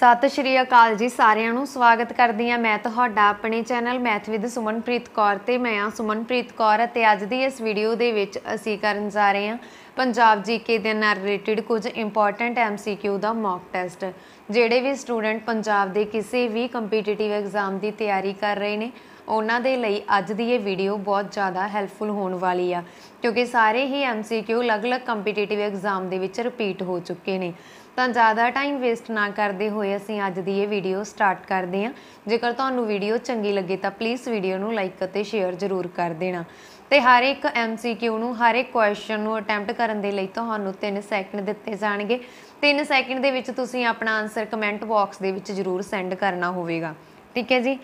ਸਤਿ ਸ਼੍ਰੀ ਅਕਾਲ ਜੀ ਸਾਰਿਆਂ ਨੂੰ ਸਵਾਗਤ ਕਰਦੀ ਹਾਂ ਮੈਂ ਤੁਹਾਡਾ ਆਪਣੇ channel math with Sumanpreet Kaur ਤੇ ਮੈਂ ਆ ਸੁਮਨਪ੍ਰੀਤ ਕੌਰ ਤੇ ਅੱਜ ਦੀ ਇਸ ਵੀਡੀਓ ਦੇ ਵਿੱਚ ਅਸੀਂ ਕਰਨ ਜਾ ਰਹੇ ਹਾਂ ਪੰਜਾਬ ਜੀਕੇ ਦੇ ਨਾਲ ਰਿਲੇਟਡ ਕੁਝ ਇੰਪੋਰਟੈਂਟ ਐਮਸੀਕਿਊ ਦਾ ਮੌਕ ਟੈਸਟ ਜਿਹੜੇ ਵੀ ਸਟੂਡੈਂਟ ਪੰਜਾਬ ਦੇ ਕਿਸੇ ਵੀ ਕੰਪੀਟੀਟਿਵ ਐਗਜ਼ਾਮ ਦੀ ਤਿਆਰੀ ਕਰ ਰਹੇ ਨੇ ਉਹਨਾਂ ਦੇ ਲਈ ਅੱਜ ਦੀ ਇਹ ਵੀਡੀਓ ਬਹੁਤ ਜ਼ਿਆਦਾ ਹੈਲਪਫੁਲ ਹੋਣ ਵਾਲੀ ਆ ਕਿਉਂਕਿ ਸਾਰੇ ਹੀ ਐਮਸੀਕਿਊ ਅਲੱਗ-ਅਲੱਗ ਕੰਪੀਟੀਟਿਵ ਐਗਜ਼ਾਮ ਦੇ ਵਿੱਚ ਰਿਪੀਟ ਹੋ ਚੁੱਕੇ ਨੇ ਤਾਂ ਜ਼ਿਆਦਾ ਟਾਈਮ ਵੇਸਟ ਨਾ ਕਰਦੇ ਹੋਏ ਅਸੀਂ ਅੱਜ ਦੀ ਇਹ ਵੀਡੀਓ ਸਟਾਰਟ ਕਰਦੇ ਹਾਂ ਜੇਕਰ ਤੁਹਾਨੂੰ ਵੀਡੀਓ ਚੰਗੀ ਲੱਗੇ ਤਾਂ ਪਲੀਜ਼ ਵੀਡੀਓ ਨੂੰ ਲਾਈਕ ਅਤੇ ਸ਼ੇਅਰ ਜ਼ਰੂਰ ਕਰ ਦੇਣਾ ਤੇ ਹਰ ਇੱਕ ਐਮਸੀਕਿਊ ਨੂੰ ਹਰ ਇੱਕ ਕੁਐਸਚਨ ਨੂੰ ਅਟੈਂਪਟ ਕਰਨ ਦੇ ਲਈ ਤੁਹਾਨੂੰ 3 ਸੈਕਿੰਡ ਦਿੱਤੇ ਜਾਣਗੇ 3 ਸੈਕਿੰਡ ਦੇ ਵਿੱਚ ਤੁਸੀਂ ਆਪਣਾ ਆਨਸਰ ਕਮੈਂਟ ਬਾਕਸ ਦੇ ਵਿੱਚ ਜ਼ਰੂਰ ਸੈਂਡ ਕਰਨਾ ਹੋਵੇਗਾ ਠੀਕ ਹੈ ਜੀ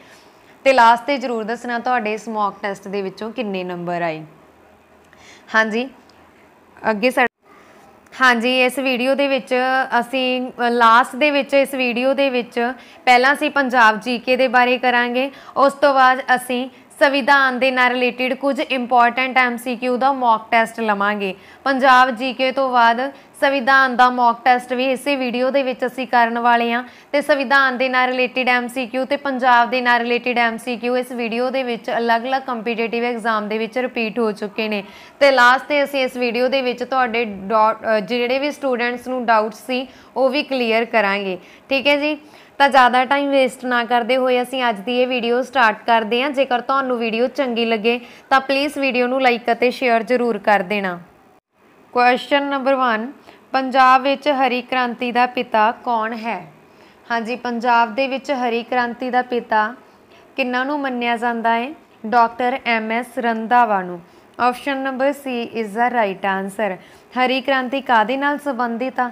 ਤੇ ਲਾਸਟ ਤੇ ਜ਼ਰੂਰ ਦੱਸਣਾ ਤੁਹਾਡੇ ਇਸ ਮੌਕ ਟੈਸਟ ਦੇ ਵਿੱਚੋਂ ਕਿੰਨੇ ਨੰਬਰ ਆਏ ਹਾਂਜੀ ਅੱਗੇ ਹਾਂਜੀ ਇਸ ਵੀਡੀਓ ਦੇ ਵਿੱਚ ਅਸੀਂ ਲਾਸਟ ਦੇ ਵਿੱਚ ਇਸ ਵੀਡੀਓ ਦੇ ਵਿੱਚ ਪਹਿਲਾਂ ਅਸੀਂ ਪੰਜਾਬ ਜੀਕੇ ਦੇ ਬਾਰੇ ਕਰਾਂਗੇ ਉਸ ਤੋਂ ਬਾਅਦ ਅਸੀਂ ਸੰਵਿਧਾਨ ਦੇ ਨਾਲ ਰਿਲੇਟਡ ਕੁਝ ਇੰਪੋਰਟੈਂਟ ਐਮਸੀਕਿਊ ਦਾ ਮੌਕ ਟੈਸਟ ਲਵਾਂਗੇ ਪੰਜਾਬ ਜੀਕੇ ਤੋਂ ਬਾਅਦ ਸੰਵਿਧਾਨ ਦਾ ਮੌਕ ਟੈਸਟ ਵੀ ਇਸੇ ਵੀਡੀਓ ਦੇ ਵਿੱਚ ਅਸੀਂ ਕਰਨ ਵਾਲੇ ਆ ਤੇ ਸੰਵਿਧਾਨ ਦੇ ਨਾਲ ਰਿਲੇਟਡ ਐਮਸੀਕਿਊ ਤੇ ਪੰਜਾਬ ਦੇ ਨਾਲ ਰਿਲੇਟਡ ਐਮਸੀਕਿਊ ਇਸ ਵੀਡੀਓ ਦੇ ਵਿੱਚ ਅਲੱਗ-ਅਲੱਗ ਕੰਪੀਟੀਟਿਵ ਐਗਜ਼ਾਮ ਦੇ ਵਿੱਚ ਰਿਪੀਟ ਹੋ ਚੁੱਕੇ ਨੇ ਤੇ ਲਾਸਟ ਤੇ ਅਸੀਂ ਇਸ ਵੀਡੀਓ ਦੇ ਵਿੱਚ ਤੁਹਾਡੇ ਜਿਹੜੇ ਵੀ ਸਟੂਡੈਂਟਸ ਨੂੰ ਡਾਊਟਸ ਸੀ ਉਹ ਵੀ ਕਲੀਅਰ ਕਰਾਂਗੇ ਠੀਕ ਹੈ ਜੀ ਤਾਂ ਜ਼ਿਆਦਾ ਟਾਈਮ ਵੇਸਟ ਨਾ ਕਰਦੇ ਹੋਏ ਅਸੀਂ ਅੱਜ ਦੀ ਇਹ ਵੀਡੀਓ ਸਟਾਰਟ ਕਰਦੇ ਹਾਂ ਜੇਕਰ ਤੁਹਾਨੂੰ ਵੀਡੀਓ ਚੰਗੀ ਲੱਗੇ ਤਾਂ ਪਲੀਜ਼ ਵੀਡੀਓ ਨੂੰ ਲਾਈਕ ਅਤੇ ਸ਼ੇਅਰ ਜ਼ਰੂਰ ਕਰ ਦੇਣਾ ਕੁਐਸਚਨ ਨੰਬਰ 1 ਪੰਜਾਬ ਵਿੱਚ ਹਰੀ ਕ੍ਰਾਂਤੀ ਦਾ ਪਿਤਾ ਕੌਣ ਹੈ ਹਾਂਜੀ ਪੰਜਾਬ ਦੇ ਵਿੱਚ ਹਰੀ ਕ੍ਰਾਂਤੀ ਦਾ ਪਿਤਾ ਕਿੰਨਾਂ ਨੂੰ ਮੰਨਿਆ ਜਾਂਦਾ ਹੈ ਡਾਕਟਰ ਐਮ ਐਸ ਰੰਧਾਵਾ ਨੂੰ option number C is the right answer ਹਰੀ ਕ੍ਰਾਂਤੀ ਕਾਦੇ ਨਾਲ ਸੰਬੰਧਿਤ ਆ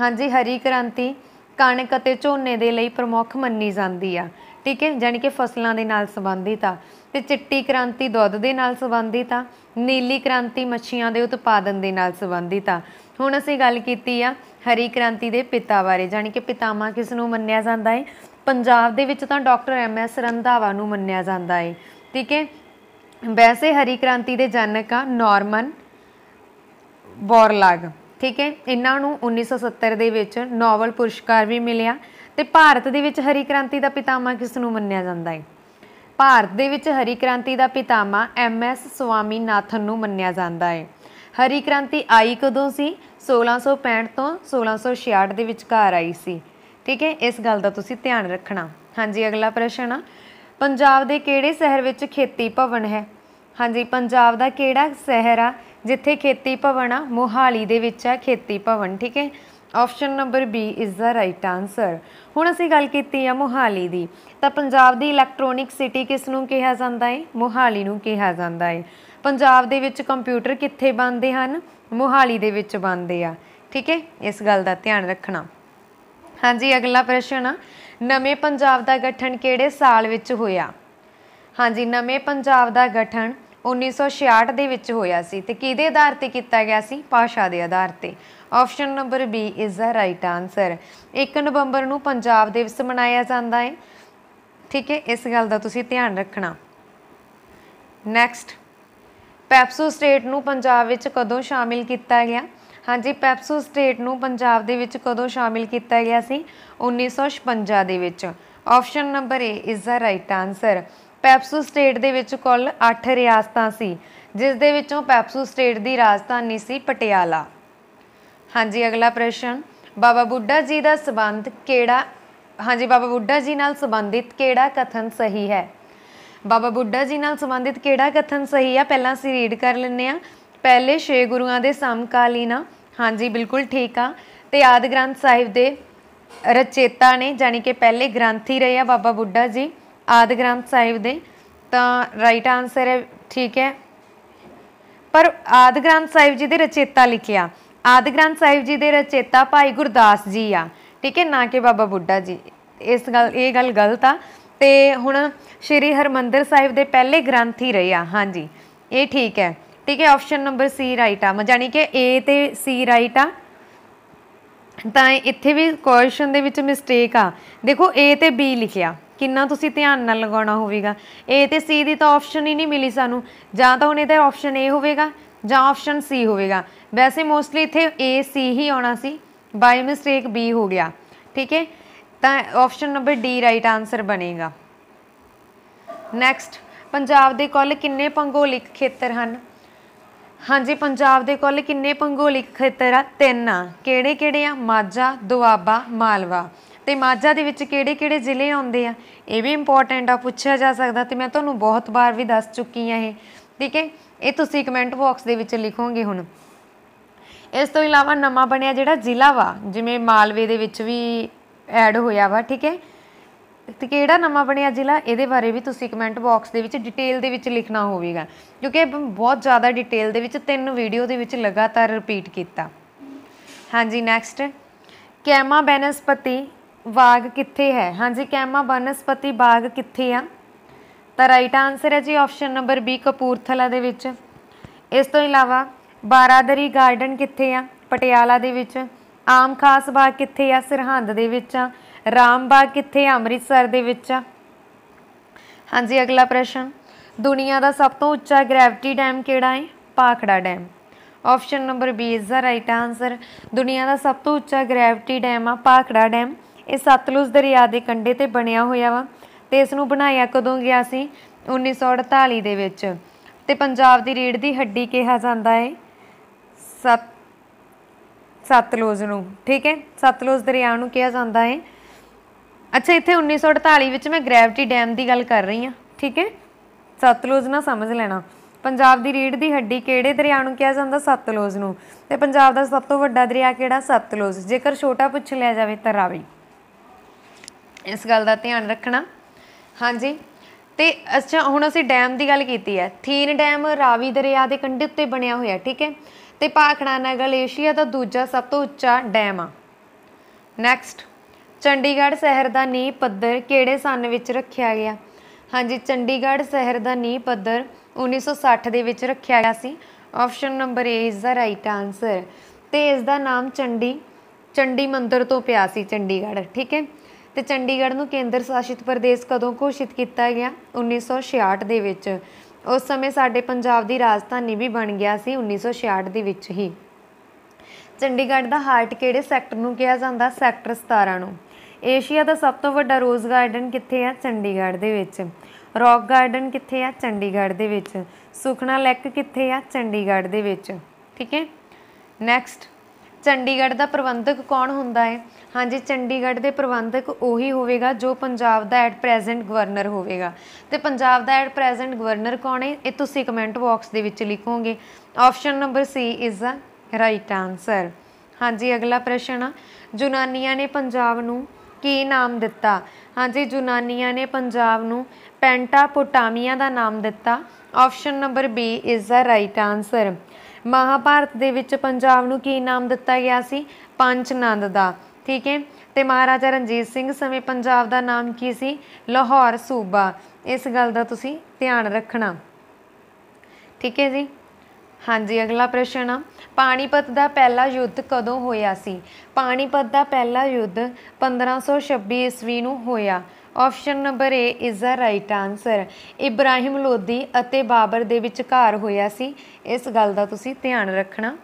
ਹਾਂਜੀ ਹਰੀ ਕ੍ਰਾਂਤੀ ਕਣਕ ਅਤੇ ਝੋਨੇ ਦੇ ਲਈ ਪ੍ਰਮੁੱਖ ਮੰਨੀ ਜਾਂਦੀ ਆ ਠੀਕ ਹੈ ਜਾਨੀ ਕਿ ਫਸਲਾਂ ਦੇ ਨਾਲ ਸੰਬੰਧਿਤ ਆ ਤੇ ਚਿੱਟੀ ਕ੍ਰਾਂਤੀ ਦੁੱਧ ਦੇ ਨਾਲ ਸੰਬੰਧਿਤ ਆ ਨੀਲੀ ਕ੍ਰਾਂਤੀ ਮੱਛੀਆਂ ਦੇ ਉਤਪਾਦਨ ਦੇ ਨਾਲ ਸੰਬੰਧਿਤ ਆ ਹੁਣ ਅਸੀਂ ਗੱਲ ਕੀਤੀ ਆ ਹਰੀ ਕ੍ਰਾਂਤੀ ਦੇ ਪਿਤਾ ਬਾਰੇ ਜਾਨੀ ਕਿ ਪਿਤਾਮਾ ਕਿਸ ਨੂੰ ਮੰਨਿਆ ਜਾਂਦਾ ਹੈ ਪੰਜਾਬ ਦੇ ਵਿੱਚ ਤਾਂ ਡਾਕਟਰ ਐਮ ਐਸ ਰੰਧਾਵਾ ਨੂੰ ਮੰਨਿਆ ਜਾਂਦਾ ਹੈ ਠੀਕ ਹੈ ਵੈਸੇ ਹਰੀ ਕ੍ਰਾਂਤੀ ਦੇ ਜਨਕ ਆ ਨਾਰਮਨ ਬੋਰਲਾਗ ਠੀਕ ਹੈ ਇਹਨਾਂ ਨੂੰ 1970 ਦੇ ਵਿੱਚ ਨੋਬਲ ਪੁਰਸਕਾਰ ਵੀ ਮਿਲਿਆ ਤੇ ਭਾਰਤ ਦੇ ਵਿੱਚ ਹਰੀ ਕ੍ਰਾਂਤੀ ਦਾ ਪਿਤਾਮਾ ਕਿਸ ਨੂੰ ਮੰਨਿਆ ਜਾਂਦਾ ਹੈ ਭਾਰਤ ਦੇ ਵਿੱਚ ਹਰੀ ਕ੍ਰਾਂਤੀ ਦਾ ਪਿਤਾਮਾ ਐਮ ਐਸ ਸੁਆਮੀ ਨਾਥਨ ਨੂੰ ਮੰਨਿਆ ਜਾਂਦਾ ਹੈ ਹਰੀ ਕ੍ਰਾਂਤੀ ਆਈ ਕਦੋਂ ਸੀ 1665 ਤੋਂ 1666 ਦੇ ਵਿਚਕਾਰ ਆਈ ਸੀ ਠੀਕ ਹੈ ਇਸ ਗੱਲ ਦਾ ਤੁਸੀਂ ਧਿਆਨ ਰੱਖਣਾ ਹਾਂਜੀ ਅਗਲਾ ਪ੍ਰਸ਼ਨ ਆ ਪੰਜਾਬ ਦੇ ਕਿਹੜੇ ਸ਼ਹਿਰ ਵਿੱਚ ਖੇਤੀ ਭਵਨ ਹੈ ਹਾਂਜੀ ਪੰਜਾਬ ਦਾ ਕਿਹੜਾ ਸ਼ਹਿਰ ਆ ਜਿੱਥੇ ਖੇਤੀ ਭਵਨ ਆ ਮੋਹਾਲੀ ਦੇ ਵਿੱਚ ਆ ਖੇਤੀ ਭਵਨ ਠੀਕ ਹੈ option number B is the right answer ਹੁਣ ਅਸੀਂ ਗੱਲ ਕੀਤੀ ਆ ਮੋਹਾਲੀ ਦੀ ਤਾਂ ਪੰਜਾਬ ਦੀ ਇਲੈਕਟ੍ਰੋਨਿਕ ਸਿਟੀ ਕਿਸ ਨੂੰ ਕਿਹਾ ਜਾਂਦਾ ਹੈ ਮੋਹਾਲੀ ਨੂੰ ਕਿਹਾ ਜਾਂਦਾ ਹੈ ਪੰਜਾਬ ਦੇ ਵਿੱਚ ਕੰਪਿਊਟਰ ਕਿੱਥੇ ਬਣਦੇ ਹਨ ਮੋਹਾਲੀ ਦੇ ਵਿੱਚ ਬਣਦੇ ਆ ਠੀਕ ਹੈ ਇਸ ਗੱਲ ਦਾ ਧਿਆਨ ਰੱਖਣਾ ਹਾਂਜੀ ਅਗਲਾ ਪ੍ਰਸ਼ਨ ਆ ਨਵੇਂ ਪੰਜਾਬ ਦਾ ਗਠਨ ਕਿਹੜੇ ਸਾਲ ਵਿੱਚ ਹੋਇਆ ਹਾਂਜੀ ਨਵੇਂ ਪੰਜਾਬ ਦਾ ਗਠਨ 1966 ਦੇ ਵਿੱਚ ਹੋਇਆ ਸੀ ਤੇ ਕਿਹਦੇ ਆਧਾਰ ਤੇ ਕੀਤਾ ਗਿਆ ਸੀ ਭਾਸ਼ਾ ਦੇ ਆਧਾਰ ਤੇ option number B is the right answer 1 ਨਵੰਬਰ ਨੂੰ ਪੰਜਾਬ ਦਿਵਸ ਮਨਾਇਆ ਜਾਂਦਾ ਹੈ ਠੀਕ ਹੈ ਇਸ ਗੱਲ ਦਾ ਤੁਸੀਂ ਧਿਆਨ ਰੱਖਣਾ ਨੈਕਸਟ ਪੈਪਸੂ ਸਟੇਟ ਨੂੰ ਪੰਜਾਬ ਵਿੱਚ ਕਦੋਂ ਸ਼ਾਮਿਲ ਕੀਤਾ ਗਿਆ ਹਾਂਜੀ ਪੈਪਸੂ ਸਟੇਟ ਨੂੰ ਪੰਜਾਬ ਦੇ ਵਿੱਚ ਕਦੋਂ ਸ਼ਾਮਿਲ ਕੀਤਾ ਗਿਆ ਸੀ 1956 ਦੇ ਵਿੱਚ option number A is the right answer PEPSU state ਦੇ ਵਿੱਚ ਕੁੱਲ 8 ਰਿਆਸਤਾਂ ਸੀ ਜਿਸ ਦੇ ਵਿੱਚੋਂ ਪੈਪਸੂ ਸਟੇਟ ਦੀ ਰਾਜਧਾਨੀ ਸੀ ਪਟਿਆਲਾ ਹਾਂਜੀ ਅਗਲਾ ਪ੍ਰਸ਼ਨ ਬਾਬਾ ਬੁੱਢਾ ਜੀ ਦਾ ਸਬੰਧ ਕਿਹੜਾ ਹਾਂਜੀ ਬਾਬਾ ਬੁੱਢਾ ਜੀ ਨਾਲ ਸੰਬੰਧਿਤ ਕਿਹੜਾ ਕਥਨ ਸਹੀ ਹੈ ਬਾਬਾ ਬੁੱਢਾ ਜੀ ਨਾਲ ਸੰਬੰਧਿਤ ਕਿਹੜਾ ਕਥਨ ਸਹੀ ਆ ਪਹਿਲਾਂ ਅਸੀਂ ਰੀਡ ਕਰ ਲੈਂਦੇ ਆ ਪਹਿਲੇ ਛੇ ਗੁਰੂਆਂ ਦੇ ਸਮਕਾਲੀਨ ਨਾ ਹਾਂਜੀ ਬਿਲਕੁਲ ਠੀਕ ਆ ਤੇ ਆਦ ਗ੍ਰੰਥ ਸਾਹਿਬ ਦੇ ਰਚੇਤਾ ਨੇ ਜਾਨੀ ਕਿ ਪਹਿਲੇ ਗ੍ਰੰਥੀ ਰਹੇ ਆ ਬਾਬਾ ਬੁੱਢਾ ਜੀ ਆਦਿ ਗ੍ਰੰਥ ਸਾਹਿਬ ਦੇ ਤਾਂ ਰਾਈਟ ਆਨਸਰ ਹੈ ਠੀਕ ਹੈ ਪਰ ਆਦਿ ਗ੍ਰੰਥ ਸਾਹਿਬ ਜੀ ਦੇ ਰਚੇਤਾ ਲਿਖਿਆ ਆਦਿ ਗ੍ਰੰਥ ਸਾਹਿਬ ਜੀ ਦੇ ਰਚੇਤਾ ਭਾਈ ਗੁਰਦਾਸ ਜੀ ਆ ਠੀਕ ਹੈ ਨਾ ਕਿ ਬਾਬਾ ਬੁੱਢਾ ਜੀ ਇਸ ਗੱਲ ਇਹ ਗੱਲ ਗਲਤ ਆ ਤੇ ਹੁਣ ਸ਼੍ਰੀ ਹਰਮੰਦਰ ਸਾਹਿਬ ਦੇ ਪਹਿਲੇ ਗ੍ਰੰਥ ਹੀ ਰਹੇ ਆ ਹਾਂਜੀ ਇਹ ਠੀਕ ਹੈ ਠੀਕ ਹੈ ਆਪਸ਼ਨ ਨੰਬਰ ਸੀ ਰਾਈਟ ਆ ਮਜਾਨੀ ਕਿ ਏ ਤੇ ਸੀ ਰਾਈਟ ਆ ਤਾਂ ਇੱਥੇ ਵੀ ਕੁਐਸਚਨ ਦੇ ਵਿੱਚ ਮਿਸਟੇਕ ਆ ਦੇਖੋ ਏ ਤੇ ਬੀ ਲਿਖਿਆ ਕਿੰਨਾ ਤੁਸੀਂ ਧਿਆਨ ਨਾਲ ਲਗਾਉਣਾ ਹੋਵੇਗਾ ਇਹ ਤੇ ਸੀ ਦੀ ਤਾਂ ਆਪਸ਼ਨ ਹੀ ਨਹੀਂ ਮਿਲੀ ਸਾਨੂੰ ਜਾਂ ਤਾਂ ਹੁਣ ਇਹਦਾ ਆਪਸ਼ਨ ਏ ਹੋਵੇਗਾ ਜਾਂ ਆਪਸ਼ਨ ਸੀ ਹੋਵੇਗਾ ਵੈਸੇ ਮੋਸਟਲੀ ਇੱਥੇ ਏ ਸੀ ਹੀ ਆਉਣਾ ਸੀ ਬਾਈ ਮਿਸਟੇਕ ਬੀ ਹੋ ਗਿਆ ਠੀਕ ਹੈ ਤਾਂ option number D right answer ਬਣੇਗਾ ਨੈਕਸਟ ਪੰਜਾਬ ਦੇ ਕੁੱਲ ਕਿੰਨੇ ਭੂਗੋਲਿਕ ਖੇਤਰ ਹਨ ਹਾਂਜੀ ਪੰਜਾਬ ਦੇ ਕੁੱਲ ਕਿੰਨੇ ਭੂਗੋਲਿਕ ਖੇਤਰ ਆ ਤਿੰਨ ਆ ਕਿਹੜੇ ਕਿਹੜੇ ਆ ਮਾਝਾ ਦੁਆਬਾ ਮਾਲਵਾ ਤੇ ਮਾਝਾ ਦੇ ਵਿੱਚ ਕਿਹੜੇ-ਕਿਹੜੇ ਜ਼ਿਲ੍ਹੇ ਆਉਂਦੇ ਆ ਇਹ ਵੀ ਇੰਪੋਰਟੈਂਟ ਆ ਪੁੱਛਿਆ ਜਾ ਸਕਦਾ ਤੇ ਮੈਂ ਤੁਹਾਨੂੰ ਬਹੁਤ ਵਾਰ ਵੀ ਦੱਸ ਚੁੱਕੀ ਆ ਇਹ ਠੀਕ ਹੈ ਇਹ ਤੁਸੀਂ ਕਮੈਂਟ ਬਾਕਸ ਦੇ ਵਿੱਚ ਲਿਖੋਗੇ ਹੁਣ ਇਸ ਤੋਂ ਇਲਾਵਾ ਨਵਾਂ ਬਣਿਆ ਜਿਹੜਾ ਜ਼ਿਲ੍ਹਾ ਵਾ ਜਿਵੇਂ ਮਾਲਵੇ ਦੇ ਵਿੱਚ ਵੀ ਐਡ ਹੋਇਆ ਵਾ ਠੀਕ ਹੈ ਤੇ ਕਿਹੜਾ ਨਵਾਂ ਬਣਿਆ ਜ਼ਿਲ੍ਹਾ ਇਹਦੇ ਬਾਰੇ ਵੀ ਤੁਸੀਂ ਕਮੈਂਟ ਬਾਕਸ ਦੇ ਵਿੱਚ ਡਿਟੇਲ ਦੇ ਵਿੱਚ ਲਿਖਣਾ ਹੋਵੇਗਾ ਕਿਉਂਕਿ ਬਹੁਤ ਜ਼ਿਆਦਾ ਡਿਟੇਲ ਦੇ ਵਿੱਚ ਤਿੰਨ ਵੀਡੀਓ ਦੇ ਵਿੱਚ ਲਗਾਤਾਰ ਰਿਪੀਟ ਕੀਤਾ ਹਾਂਜੀ ਨੈਕਸਟ ਕੈਮਾ ਬੈਨਸਪਤੀ ਬਾਗ ਕਿੱਥੇ ਹੈ ਹਾਂਜੀ ਕੈਮਾ ਬਨਸਪਤੀ ਬਾਗ ਕਿੱਥੇ ਆ ਤਾਂ ਰਾਈਟ ਆਨਸਰ ਹੈ ਜੀ ਆਪਸ਼ਨ ਨੰਬਰ ਬੀ ਕਪੂਰਥਲਾ ਦੇ ਵਿੱਚ ਇਸ ਤੋਂ ਇਲਾਵਾ ਬਾਰਾਦਰੀ ਗਾਰਡਨ ਕਿੱਥੇ ਆ ਪਟਿਆਲਾ ਦੇ ਵਿੱਚ ਆਮ ਖਾਸ ਬਾਗ ਕਿੱਥੇ ਆ ਸਰਹੰਦ ਦੇ ਵਿੱਚ ਆ ਰਾਮ ਬਾਗ ਕਿੱਥੇ ਆ ਅੰਮ੍ਰਿਤਸਰ ਦੇ ਵਿੱਚ ਆ ਹਾਂਜੀ ਅਗਲਾ ਪ੍ਰਸ਼ਨ ਦੁਨੀਆ ਦਾ ਸਭ ਤੋਂ ਉੱਚਾ ਗ੍ਰੈਵਿਟੀ ਡੈਮ ਕਿਹੜਾ ਹੈ Bhakra dam option number B is the right answer ਦੁਨੀਆ ਦਾ ਸਭ ਤੋਂ ਉੱਚਾ ਗ੍ਰੈਵਿਟੀ ਡੈਮ ਆ ਪਾਖੜਾ ਡੈਮ ਇਹ ਸਤਲੁਜ ਦਰਿਆ ਦੇ ਕੰਢੇ ਤੇ ਬਣਿਆ ਹੋਇਆ ਵਾ ਤੇ ਇਸ ਨੂੰ ਬਣਾਇਆ ਕਦੋਂ ਗਿਆ ਸੀ 1948 ਦੇ ਵਿੱਚ ਤੇ ਪੰਜਾਬ ਦੀ ਰੀੜ ਦੀ ਹੱਡੀ ਕਿਹਾ ਜਾਂਦਾ ਹੈ ਸਤ ਸਤਲੁਜ ਨੂੰ ਠੀਕ ਹੈ ਸਤਲੁਜ ਦਰਿਆ ਨੂੰ ਕਿਹਾ ਜਾਂਦਾ ਹੈ ਅੱਛਾ ਇੱਥੇ 1948 ਵਿੱਚ ਮੈਂ ਗ੍ਰੈਵਿਟੀ ਡੈਮ ਦੀ ਗੱਲ ਕਰ ਰਹੀ ਹਾਂ ਠੀਕ ਹੈ ਸਤਲੁਜ ਨਾ ਸਮਝ ਲੈਣਾ ਪੰਜਾਬ ਦੀ ਰੀੜ ਦੀ ਹੱਡੀ ਕਿਹੜੇ ਦਰਿਆ ਨੂੰ ਕਿਹਾ ਜਾਂਦਾ ਸਤਲੁਜ ਨੂੰ ਤੇ ਪੰਜਾਬ ਦਾ ਸਭ ਤੋਂ ਵੱਡਾ ਦਰਿਆ ਕਿਹੜਾ ਸਤਲੁਜ ਜੇਕਰ ਛੋਟਾ ਪੁੱਛ ਲਿਆ ਜਾਵੇ ਤਾਂ ਰਾਵੀ ਇਸ ਗੱਲ ਦਾ ਧਿਆਨ ਰੱਖਣਾ ਹਾਂਜੀ ਤੇ ਅੱਛਾ ਹੁਣ ਅਸੀਂ ਡੈਮ ਦੀ ਗੱਲ ਕੀਤੀ ਹੈ ਥੀਨ ਡੈਮ ਰਾਵੀ ਦਰਿਆ ਦੇ ਕੰਢੇ ਉੱਤੇ ਬਣਿਆ ਹੋਇਆ ਠੀਕ ਹੈ ਤੇ ਪਾਖਣਾ ਨਗਲ ਏਸ਼ੀਆ ਦਾ ਦੂਜਾ ਸਭ ਤੋਂ ਉੱਚਾ ਡੈਮ ਆ ਨੈਕਸਟ ਚੰਡੀਗੜ੍ਹ ਸ਼ਹਿਰ ਦਾ ਨੀਂਹ ਪੱਧਰ ਕਿਹੜੇ ਸਨ ਵਿੱਚ ਰੱਖਿਆ ਗਿਆ ਹਾਂਜੀ ਚੰਡੀਗੜ੍ਹ ਸ਼ਹਿਰ ਦਾ ਨੀਂਹ ਪੱਧਰ 1960 ਦੇ ਵਿੱਚ ਰੱਖਿਆ ਗਿਆ ਸੀ option number A is the right answer ਤੇ ਇਸ ਦਾ ਨਾਮ ਚੰਡੀ ਚੰਡੀ ਮੰਦਿਰ ਤੋਂ ਪਿਆ ਸੀ ਚੰਡੀਗੜ੍ਹ ਠੀਕ ਹੈ ਤੇ ਚੰਡੀਗੜ੍ਹ ਨੂੰ ਕੇਂਦਰ ਸ਼ਾਸਿਤ ਪ੍ਰਦੇਸ਼ ਕਦੋਂ ਘੋਸ਼ਿਤ ਕੀਤਾ ਗਿਆ 1966 ਦੇ ਵਿੱਚ ਉਸ ਸਮੇਂ ਸਾਡੇ ਪੰਜਾਬ ਦੀ ਰਾਜਧਾਨੀ ਵੀ ਬਣ ਗਿਆ ਸੀ 1966 ਦੇ ਵਿੱਚ ਹੀ ਚੰਡੀਗੜ੍ਹ ਦਾ ਹਾਰਟ ਕਿਹੜੇ ਸੈਕਟਰ ਨੂੰ ਕਿਹਾ ਜਾਂਦਾ ਸੈਕਟਰ 17 ਨੂੰ ਏਸ਼ੀਆ ਦਾ ਸਭ ਤੋਂ ਵੱਡਾ ਰੋਜ਼ ਗਾਰਡਨ ਕਿੱਥੇ ਆ ਚੰਡੀਗੜ੍ਹ ਦੇ ਵਿੱਚ ਰੌਕ ਗਾਰਡਨ ਕਿੱਥੇ ਆ ਚੰਡੀਗੜ੍ਹ ਦੇ ਵਿੱਚ ਸੁਖਨਾ ਲੈਕ ਕਿੱਥੇ ਆ ਚੰਡੀਗੜ੍ਹ ਦੇ ਵਿੱਚ ਠੀਕ ਹੈ ਨੈਕਸਟ ਚੰਡੀਗੜ੍ਹ ਦਾ ਪ੍ਰਬੰਧਕ ਕੌਣ ਹੁੰਦਾ ਹੈ ਹਾਂਜੀ ਚੰਡੀਗੜ੍ਹ ਦੇ ਪ੍ਰਬੰਧਕ ਉਹੀ ਹੋਵੇਗਾ ਜੋ ਪੰਜਾਬ ਦਾ ਐਟ ਪ੍ਰੈਜ਼ੈਂਟ ਗਵਰਨਰ ਹੋਵੇਗਾ ਤੇ ਪੰਜਾਬ ਦਾ ਐਟ ਪ੍ਰੈਜ਼ੈਂਟ ਗਵਰਨਰ ਕੌਣ ਹੈ ਇਹ ਤੁਸੀਂ ਕਮੈਂਟ ਬਾਕਸ ਦੇ ਵਿੱਚ ਲਿਖੋਗੇ option number C is a right answer ਹਾਂਜੀ ਅਗਲਾ ਪ੍ਰਸ਼ਨ ਆ ਜੁਨਾਨੀਆਂ ਨੇ ਪੰਜਾਬ ਨੂੰ ਕੀ ਨਾਮ ਦਿੱਤਾ ਹਾਂਜੀ ਜੁਨਾਨੀਆਂ ਨੇ ਪੰਜਾਬ ਨੂੰ ਪੋਟਾਮੀਆ ਦਾ ਨਾਮ ਦਿੱਤਾ option number B is the right answer Mahabharat ਦੇ ਵਿੱਚ ਪੰਜਾਬ ਨੂੰ ਕੀ ਨਾਮ ਦਿੱਤਾ ਗਿਆ ਸੀ ਪੰਚਨੰਦ ਦਾ ਠੀਕ ਹੈ ਤੇ ਮਹਾਰਾਜਾ ਰਣਜੀਤ ਸਿੰਘ ਸਮੇਂ ਪੰਜਾਬ ਦਾ ਨਾਮ ਕੀ ਸੀ ਲਾਹੌਰ ਸੂਬਾ ਇਸ ਗੱਲ ਦਾ ਤੁਸੀਂ ਧਿਆਨ ਰੱਖਣਾ ਠੀਕ ਹੈ ਜੀ ਹਾਂਜੀ ਅਗਲਾ ਪ੍ਰਸ਼ਨ ਆ ਪਾਣੀਪਤ ਦਾ ਪਹਿਲਾ ਯੁੱਧ ਕਦੋਂ ਹੋਇਆ ਸੀ ਪਾਣੀਪਤ ਦਾ ਪਹਿਲਾ ਯੁੱਧ 1526 ਈਸਵੀ ਨੂੰ ਹੋਇਆ option number A is the right answer Ibrahim Lodi ਅਤੇ ਬਾਬਰ ਦੇ ਵਿਚਕਾਰ ਹੋਇਆ ਸੀ ਇਸ ਗੱਲ ਦਾ ਤੁਸੀਂ ਧਿਆਨ ਰੱਖਣਾ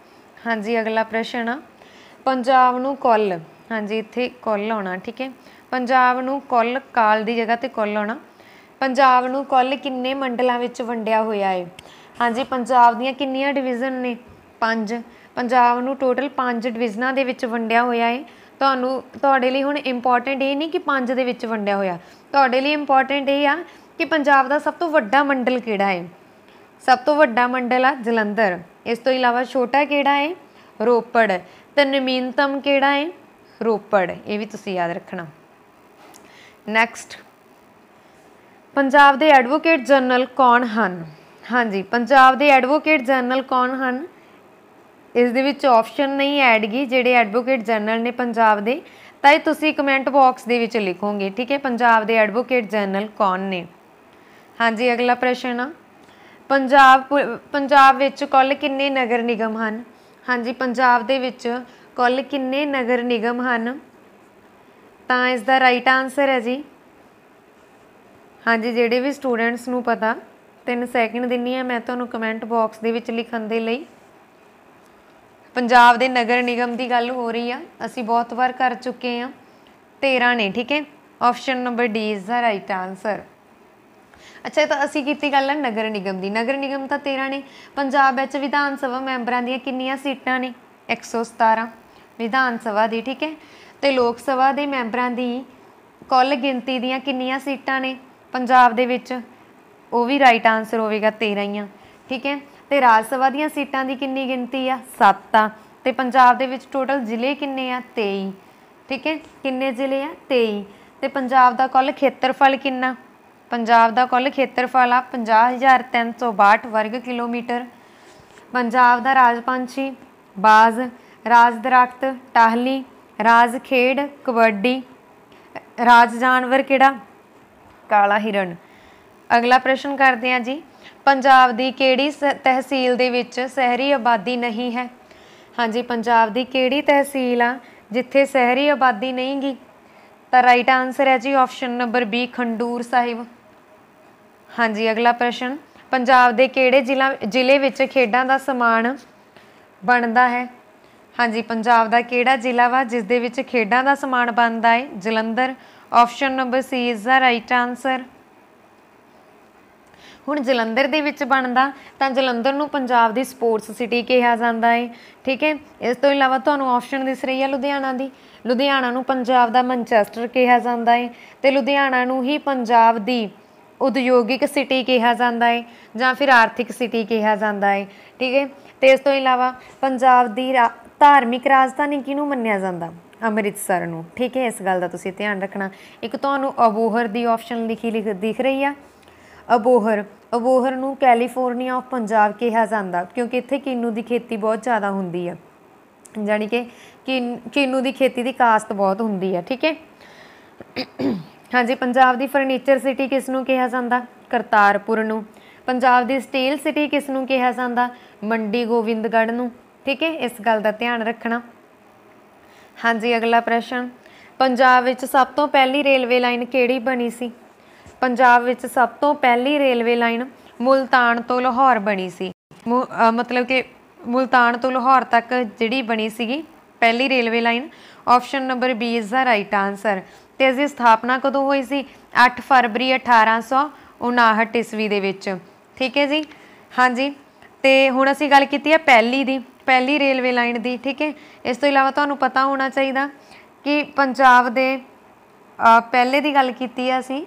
ਹਾਂਜੀ ਅਗਲਾ ਪ੍ਰਸ਼ਨ ਆ ਪੰਜਾਬ ਨੂੰ ਕੁੱਲ ਹਾਂਜੀ ਇੱਥੇ ਕੁੱਲ ਆਉਣਾ ਠੀਕ ਹੈ ਪੰਜਾਬ ਨੂੰ ਕੁੱਲ ਕਾਲ ਦੀ ਜਗ੍ਹਾ ਤੇ ਕੁੱਲ ਆਉਣਾ ਪੰਜਾਬ ਨੂੰ ਕੁੱਲ ਕਿੰਨੇ ਮੰਡਲਾਂ ਵਿੱਚ ਵੰਡਿਆ ਹੋਇਆ ਹੈ ਹਾਂਜੀ ਪੰਜਾਬ ਦੀਆਂ ਕਿੰਨੀਆਂ ਡਿਵੀਜ਼ਨ ਨੇ ਪੰਜ ਪੰਜਾਬ ਨੂੰ ਟੋਟਲ ਪੰਜ ਡਿਵੀਜ਼ਨਾਂ ਦੇ ਵਿੱਚ ਵੰਡਿਆ ਹੋਇਆ ਹੈ ਤੁਹਾਨੂੰ ਤੁਹਾਡੇ ਲਈ ਹੁਣ ਇੰਪੋਰਟੈਂਟ ਇਹ ਨਹੀਂ ਕਿ ਪੰਜ ਦੇ ਵਿੱਚ ਵੰਡਿਆ ਹੋਇਆ ਤੁਹਾਡੇ ਲਈ ਇੰਪੋਰਟੈਂਟ ਇਹ ਆ ਕਿ ਪੰਜਾਬ ਦਾ ਸਭ ਤੋਂ ਵੱਡਾ ਮੰਡਲ ਕਿਹੜਾ ਹੈ ਸਭ ਤੋਂ ਵੱਡਾ ਮੰਡਲ ਆ ਜਲੰਧਰ ਇਸ ਤੋਂ ਇਲਾਵਾ ਛੋਟਾ ਕਿਹੜਾ ਹੈ ਰੋਪੜ ਤੇ ਨਵੀਨਤਮ ਕਿਹੜਾ ਹੈ ਰੋਪੜ ਇਹ ਵੀ ਤੁਸੀਂ ਯਾਦ ਰੱਖਣਾ ਨੈਕਸਟ ਪੰਜਾਬ ਦੇ ਐਡਵੋਕੇਟ ਜਨਰਲ ਕੌਣ ਹਨ ਹਾਂਜੀ ਪੰਜਾਬ ਦੇ ਐਡਵੋਕੇਟ ਜਨਰਲ ਕੌਣ ਹਨ ਇਸ ਦੇ ਵਿੱਚ ਆਪਸ਼ਨ ਨਹੀਂ ਐਡ ਗਈ ਜਿਹੜੇ ਐਡਵੋਕੇਟ ਜਨਰਲ ਨੇ ਪੰਜਾਬ ਦੇ ਤਾਂ ਇਹ ਤੁਸੀਂ ਕਮੈਂਟ ਬਾਕਸ ਦੇ ਵਿੱਚ ਲਿਖੋਗੇ ਠੀਕ ਹੈ ਪੰਜਾਬ ਦੇ ਐਡਵੋਕੇਟ ਜਨਰਲ ਕੌਣ ਨੇ ਹਾਂਜੀ ਅਗਲਾ ਪ੍ਰਸ਼ਨ ਆ ਪੰਜਾਬ ਪੰਜਾਬ ਵਿੱਚ ਕੁੱਲ ਕਿੰਨੇ ਨਗਰ ਨਿਗਮ ਹਨ ਹਾਂਜੀ ਪੰਜਾਬ ਦੇ ਵਿੱਚ ਕੁੱਲ ਕਿੰਨੇ ਨਗਰ ਨਿਗਮ ਹਨ ਤਾਂ ਇਸ ਦਾ ਰਾਈਟ ਆਨਸਰ ਹੈ ਜੀ ਹਾਂਜੀ ਜਿਹੜੇ ਵੀ ਸਟੂਡੈਂਟਸ ਨੂੰ ਪਤਾ 3 ਸੈਕਿੰਡ ਦਿੰਨੀ ਆ ਮੈਂ ਤੁਹਾਨੂੰ ਕਮੈਂਟ ਬਾਕਸ ਦੇ ਵਿੱਚ ਲਿਖਣ ਦੇ ਲਈ ਪੰਜਾਬ ਦੇ ਨਗਰ ਨਿਗਮ ਦੀ ਗੱਲ ਹੋ ਰਹੀ ਆ ਅਸੀਂ ਬਹੁਤ ਵਾਰ ਕਰ ਚੁੱਕੇ ਆ 13 ਨੇ ਠੀਕ ਹੈ option number D is the right answer ਅੱਛਾ ਤਾਂ ਅਸੀਂ ਕੀਤੀ ਗੱਲ ਨਗਰ ਨਿਗਮ ਦੀ ਨਗਰ ਨਿਗਮ ਤਾਂ 13 ਨੇ ਪੰਜਾਬ ਵਿੱਚ ਵਿਧਾਨ ਸਭਾ ਮੈਂਬਰਾਂ ਦੀਆਂ ਕਿੰਨੀਆਂ ਸੀਟਾਂ ਨੇ 117 ਵਿਧਾਨ ਸਭਾ ਦੀ ਠੀਕ ਹੈ ਤੇ ਲੋਕ ਸਭਾ ਦੇ ਮੈਂਬਰਾਂ ਦੀ ਕੁੱਲ ਗਿਣਤੀ ਦੀਆਂ ਕਿੰਨੀਆਂ ਸੀਟਾਂ ਨੇ ਪੰਜਾਬ ਦੇ ਵਿੱਚ ਉਹ ਵੀ ਰਾਈਟ ਆਨਸਰ ਹੋਵੇਗਾ 13 ਹੀ ਆ ਠੀਕ ਹੈ ਤੇ ਰਾਜ ਸਭਾ ਦੀਆਂ ਸੀਟਾਂ ਦੀ ਕਿੰਨੀ ਗਿਣਤੀ ਆ 7 ਆ ਤੇ ਪੰਜਾਬ ਦੇ ਵਿੱਚ ਟੋਟਲ ਜ਼ਿਲ੍ਹੇ ਕਿੰਨੇ ਆ 23 ਠੀਕ ਹੈ ਕਿੰਨੇ ਜ਼ਿਲ੍ਹੇ ਆ 23 ਤੇ ਪੰਜਾਬ ਦਾ ਕੁੱਲ ਖੇਤਰਫਲ ਕਿੰਨਾ ਪੰਜਾਬ ਦਾ ਕੁੱਲ ਖੇਤਰਫਲ ਆ 50362 ਵਰਗ ਕਿਲੋਮੀਟਰ ਪੰਜਾਬ ਦਾ ਰਾਜ ਪੰਛੀ ਬਾਜ਼ ਰਾਜ ਦਰਖਤ ਟਾਹਲੀ ਰਾਜ ਖੇਡ ਕਬੱਡੀ ਰਾਜ ਜਾਨਵਰ ਕਿਹੜਾ ਕਾਲਾ ਹਿਰਨ ਅਗਲਾ ਪ੍ਰਸ਼ਨ ਕਰਦੇ ਹਾਂ ਜੀ ਪੰਜਾਬ ਦੀ ਕਿਹੜੀ ਤਹਿਸੀਲ ਦੇ ਵਿੱਚ ਸ਼ਹਿਰੀ ਆਬਾਦੀ ਨਹੀਂ ਹੈ ਹਾਂਜੀ ਪੰਜਾਬ ਦੀ ਕਿਹੜੀ ਤਹਿਸੀਲ ਆ ਜਿੱਥੇ ਸ਼ਹਿਰੀ ਆਬਾਦੀ ਨਹੀਂਗੀ ਤਾਂ ਰਾਈਟ ਆਨਸਰ ਹੈ ਜੀ option number B Khadur Sahib ਹਾਂਜੀ ਅਗਲਾ ਪ੍ਰਸ਼ਨ ਪੰਜਾਬ ਦੇ ਕਿਹੜੇ ਜ਼ਿਲ੍ਹਾ ਜ਼ਿਲ੍ਹੇ ਵਿੱਚ ਖੇਡਾਂ ਦਾ ਸਮਾਨ ਬਣਦਾ ਹੈ ਹਾਂਜੀ ਪੰਜਾਬ ਦਾ ਕਿਹੜਾ ਜ਼ਿਲ੍ਹਾ ਵਾ ਜਿਸ ਦੇ ਵਿੱਚ ਖੇਡਾਂ ਦਾ ਸਮਾਨ ਬਣਦਾ ਹੈ Jalandhar option number C is the right answer ਹੁਣ ਜਲੰਧਰ ਦੇ ਵਿੱਚ ਬਣਦਾ ਤਾਂ ਜਲੰਧਰ ਨੂੰ ਪੰਜਾਬ ਦੀ ਸਪੋਰਟਸ ਸਿਟੀ ਕਿਹਾ ਜਾਂਦਾ ਹੈ ਠੀਕ ਹੈ ਇਸ ਤੋਂ ਇਲਾਵਾ ਤੁਹਾਨੂੰ ਆਪਸ਼ਨ ਦਿਸ ਰਹੀ ਹੈ ਲੁਧਿਆਣਾ ਦੀ ਲੁਧਿਆਣਾ ਨੂੰ ਪੰਜਾਬ ਦਾ ਮੈਂਚੈਸਟਰ ਕਿਹਾ ਜਾਂਦਾ ਹੈ ਤੇ ਲੁਧਿਆਣਾ ਨੂੰ ਹੀ ਪੰਜਾਬ ਦੀ ਉਦਯੋਗਿਕ ਸਿਟੀ ਕਿਹਾ ਜਾਂਦਾ ਹੈ ਜਾਂ ਫਿਰ ਆਰਥਿਕ ਸਿਟੀ ਕਿਹਾ ਜਾਂਦਾ ਹੈ ਠੀਕ ਹੈ ਤੇ ਇਸ ਤੋਂ ਇਲਾਵਾ ਪੰਜਾਬ ਦੀ ਧਾਰਮਿਕ ਰਾਜਧਾਨੀ ਕਿਹਨੂੰ ਮੰਨਿਆ ਜਾਂਦਾ ਅੰਮ੍ਰਿਤਸਰ ਨੂੰ ਠੀਕ ਹੈ ਇਸ ਗੱਲ ਦਾ ਤੁਸੀਂ ਧਿਆਨ ਰੱਖਣਾ ਇੱਕ ਤੁਹਾਨੂੰ ਅਬੋਹਰ ਦੀ ਆਪਸ਼ਨ ਲਿਖੀ ਦਿਖ ਰਹੀ ਆ ਅਬੋਹਰ ਅਬੋਹਰ ਨੂੰ ਕੈਲੀਫੋਰਨੀਆ ਆਫ ਪੰਜਾਬ ਕਿਹਾ ਜਾਂਦਾ ਕਿਉਂਕਿ ਇੱਥੇ ਕਿਨੂ ਦੀ ਖੇਤੀ ਬਹੁਤ ਜ਼ਿਆਦਾ ਹੁੰਦੀ ਆ ਜਾਨੀ ਕਿ ਕਿਨੂ ਦੀ ਖੇਤੀ ਦੀ ਕਾਸਤ ਬਹੁਤ ਹੁੰਦੀ ਆ ਠੀਕ ਹੈ ਹਾਂਜੀ ਪੰਜਾਬ ਦੀ ਫਰਨੀਚਰ ਸਿਟੀ ਕਿਸ ਨੂੰ ਕਿਹਾ ਜਾਂਦਾ ਕਰਤਾਰਪੁਰ ਨੂੰ ਪੰਜਾਬ ਦੀ ਸਟੀਲ ਸਿਟੀ ਕਿਸ ਨੂੰ ਕਿਹਾ ਜਾਂਦਾ ਮੰਡੀ ਗੋਵਿੰਦਗੜ੍ਹ ਨੂੰ ਠੀਕ ਹੈ ਇਸ ਗੱਲ ਦਾ ਧਿਆਨ ਰੱਖਣਾ ਹਾਂਜੀ ਅਗਲਾ ਪ੍ਰਸ਼ਨ ਪੰਜਾਬ ਵਿੱਚ ਸਭ ਤੋਂ ਪਹਿਲੀ ਰੇਲਵੇ ਲਾਈਨ ਕਿਹੜੀ ਬਣੀ ਸੀ ਪੰਜਾਬ ਵਿੱਚ ਸਭ ਤੋਂ ਪਹਿਲੀ ਰੇਲਵੇ ਲਾਈਨ ਮੁਲਤਾਨ ਤੋਂ ਲਾਹੌਰ ਬਣੀ ਸੀ ਮਤਲਬ ਕਿ ਮੁਲਤਾਨ ਤੋਂ ਲਾਹੌਰ ਤੱਕ ਜਿਹੜੀ ਬਣੀ ਸੀਗੀ ਪਹਿਲੀ railway line option number B is the right answer ਤੇ ਇਸ ਦੀ ਸਥਾਪਨਾ ਕਦੋਂ ਹੋਈ ਸੀ 8 ਫਰਵਰੀ 1859 ਈਸਵੀ ਦੇ ਵਿੱਚ ਠੀਕ ਹੈ ਜੀ ਹਾਂਜੀ ਤੇ ਹੁਣ ਅਸੀਂ ਗੱਲ ਕੀਤੀ ਹੈ ਪਹਿਲੀ ਦੀ ਪਹਿਲੀ ਰੇਲਵੇ ਲਾਈਨ ਦੀ ਠੀਕ ਹੈ ਇਸ ਤੋਂ ਇਲਾਵਾ ਤੁਹਾਨੂੰ ਪਤਾ ਹੋਣਾ ਚਾਹੀਦਾ ਕਿ ਪੰਜਾਬ ਦੇ ਪਹਿਲੇ ਦੀ ਗੱਲ ਕੀਤੀ ਆ ਅਸੀਂ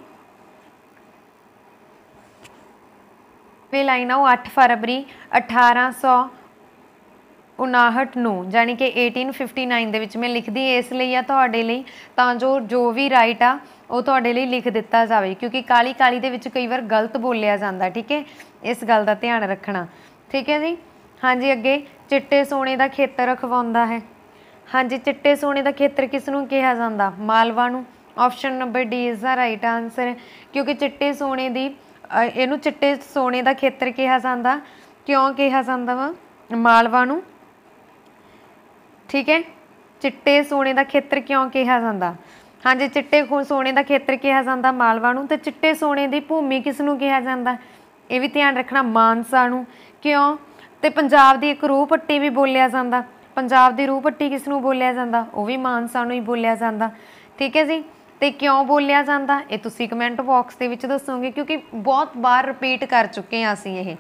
ਵੇ ਲਾਈਨ ਆ ਉਹ 8 ਫਰਵਰੀ 1859 ਨੂੰ ਜਾਨੀ ਕਿ 1859 ਦੇ ਵਿੱਚ ਮੈਂ ਲਿਖਦੀ ਇਸ ਲਈ ਆ ਤੁਹਾਡੇ ਲਈ ਤਾਂ ਜੋ ਜੋ ਵੀ ਰਾਈਟ ਆ ਉਹ ਤੁਹਾਡੇ ਲਈ ਲਿਖ ਦਿੱਤਾ ਜਾਵੇ ਕਿਉਂਕਿ ਕਾਲੀ ਕਾਲੀ ਦੇ ਵਿੱਚ ਕਈ ਵਾਰ ਗਲਤ ਬੋਲਿਆ ਜਾਂਦਾ ਠੀਕ ਹੈ ਇਸ ਗੱਲ ਦਾ ਧਿਆਨ ਰੱਖਣਾ ਠੀਕ ਹੈ ਜੀ ਹਾਂਜੀ ਅੱਗੇ ਚਿੱਟੇ ਸੋਨੇ ਦਾ ਖੇਤਰ ਰਖਵਾਉਂਦਾ ਹੈ ਹਾਂਜੀ ਚਿੱਟੇ ਸੋਨੇ ਦਾ ਖੇਤਰ ਕਿਸ ਨੂੰ ਕਿਹਾ ਜਾਂਦਾ ਮਾਲਵਾ ਨੂੰ option number D is the right answer ਕਿਉਂਕਿ ਚਿੱਟੇ ਸੋਨੇ ਦੀ ਇਹਨੂੰ ਚਿੱਟੇ ਸੋਨੇ ਦਾ ਖੇਤਰ ਕਿਹਾ ਜਾਂਦਾ ਕਿਉਂ ਕਿਹਾ ਜਾਂਦਾ ਵਾ ਮਾਲਵਾ ਨੂੰ ਠੀਕ ਹੈ ਚਿੱਟੇ ਸੋਨੇ ਦਾ ਖੇਤਰ ਕਿਉਂ ਕਿਹਾ ਜਾਂਦਾ ਹਾਂਜੀ ਚਿੱਟੇ ਸੋਨੇ ਦਾ ਖੇਤਰ ਕਿਹਾ ਜਾਂਦਾ ਮਾਲਵਾ ਨੂੰ ਤੇ ਚਿੱਟੇ ਸੋਨੇ ਦੀ ਭੂਮੀ ਕਿਸ ਨੂੰ ਕਿਹਾ ਜਾਂਦਾ ਇਹ ਵੀ ਧਿਆਨ ਰੱਖਣਾ ਮਾਨਸਾ ਨੂੰ ਕਿਉਂ ਤੇ ਪੰਜਾਬ ਦੀ ਇੱਕ ਰੂਹ ਪੱਟੀ ਵੀ ਬੋਲਿਆ ਜਾਂਦਾ ਪੰਜਾਬ ਦੀ ਰੂਹ ਪੱਟੀ ਕਿਸ ਨੂੰ ਬੋਲਿਆ ਜਾਂਦਾ ਉਹ ਵੀ ਮਾਨਸਾ ਨੂੰ ਹੀ ਬੋਲਿਆ ਜਾਂਦਾ ਠੀਕ ਹੈ ਜੀ ਤੇ ਕਿਉਂ ਬੋਲਿਆ ਜਾਂਦਾ ਇਹ ਤੁਸੀਂ ਕਮੈਂਟ ਬਾਕਸ ਦੇ ਵਿੱਚ ਦੱਸੋਗੇ ਕਿਉਂਕਿ ਬਹੁਤ ਵਾਰ ਰਿਪੀਟ ਕਰ ਚੁੱਕੇ ਆ ਅਸੀਂ ਇਹ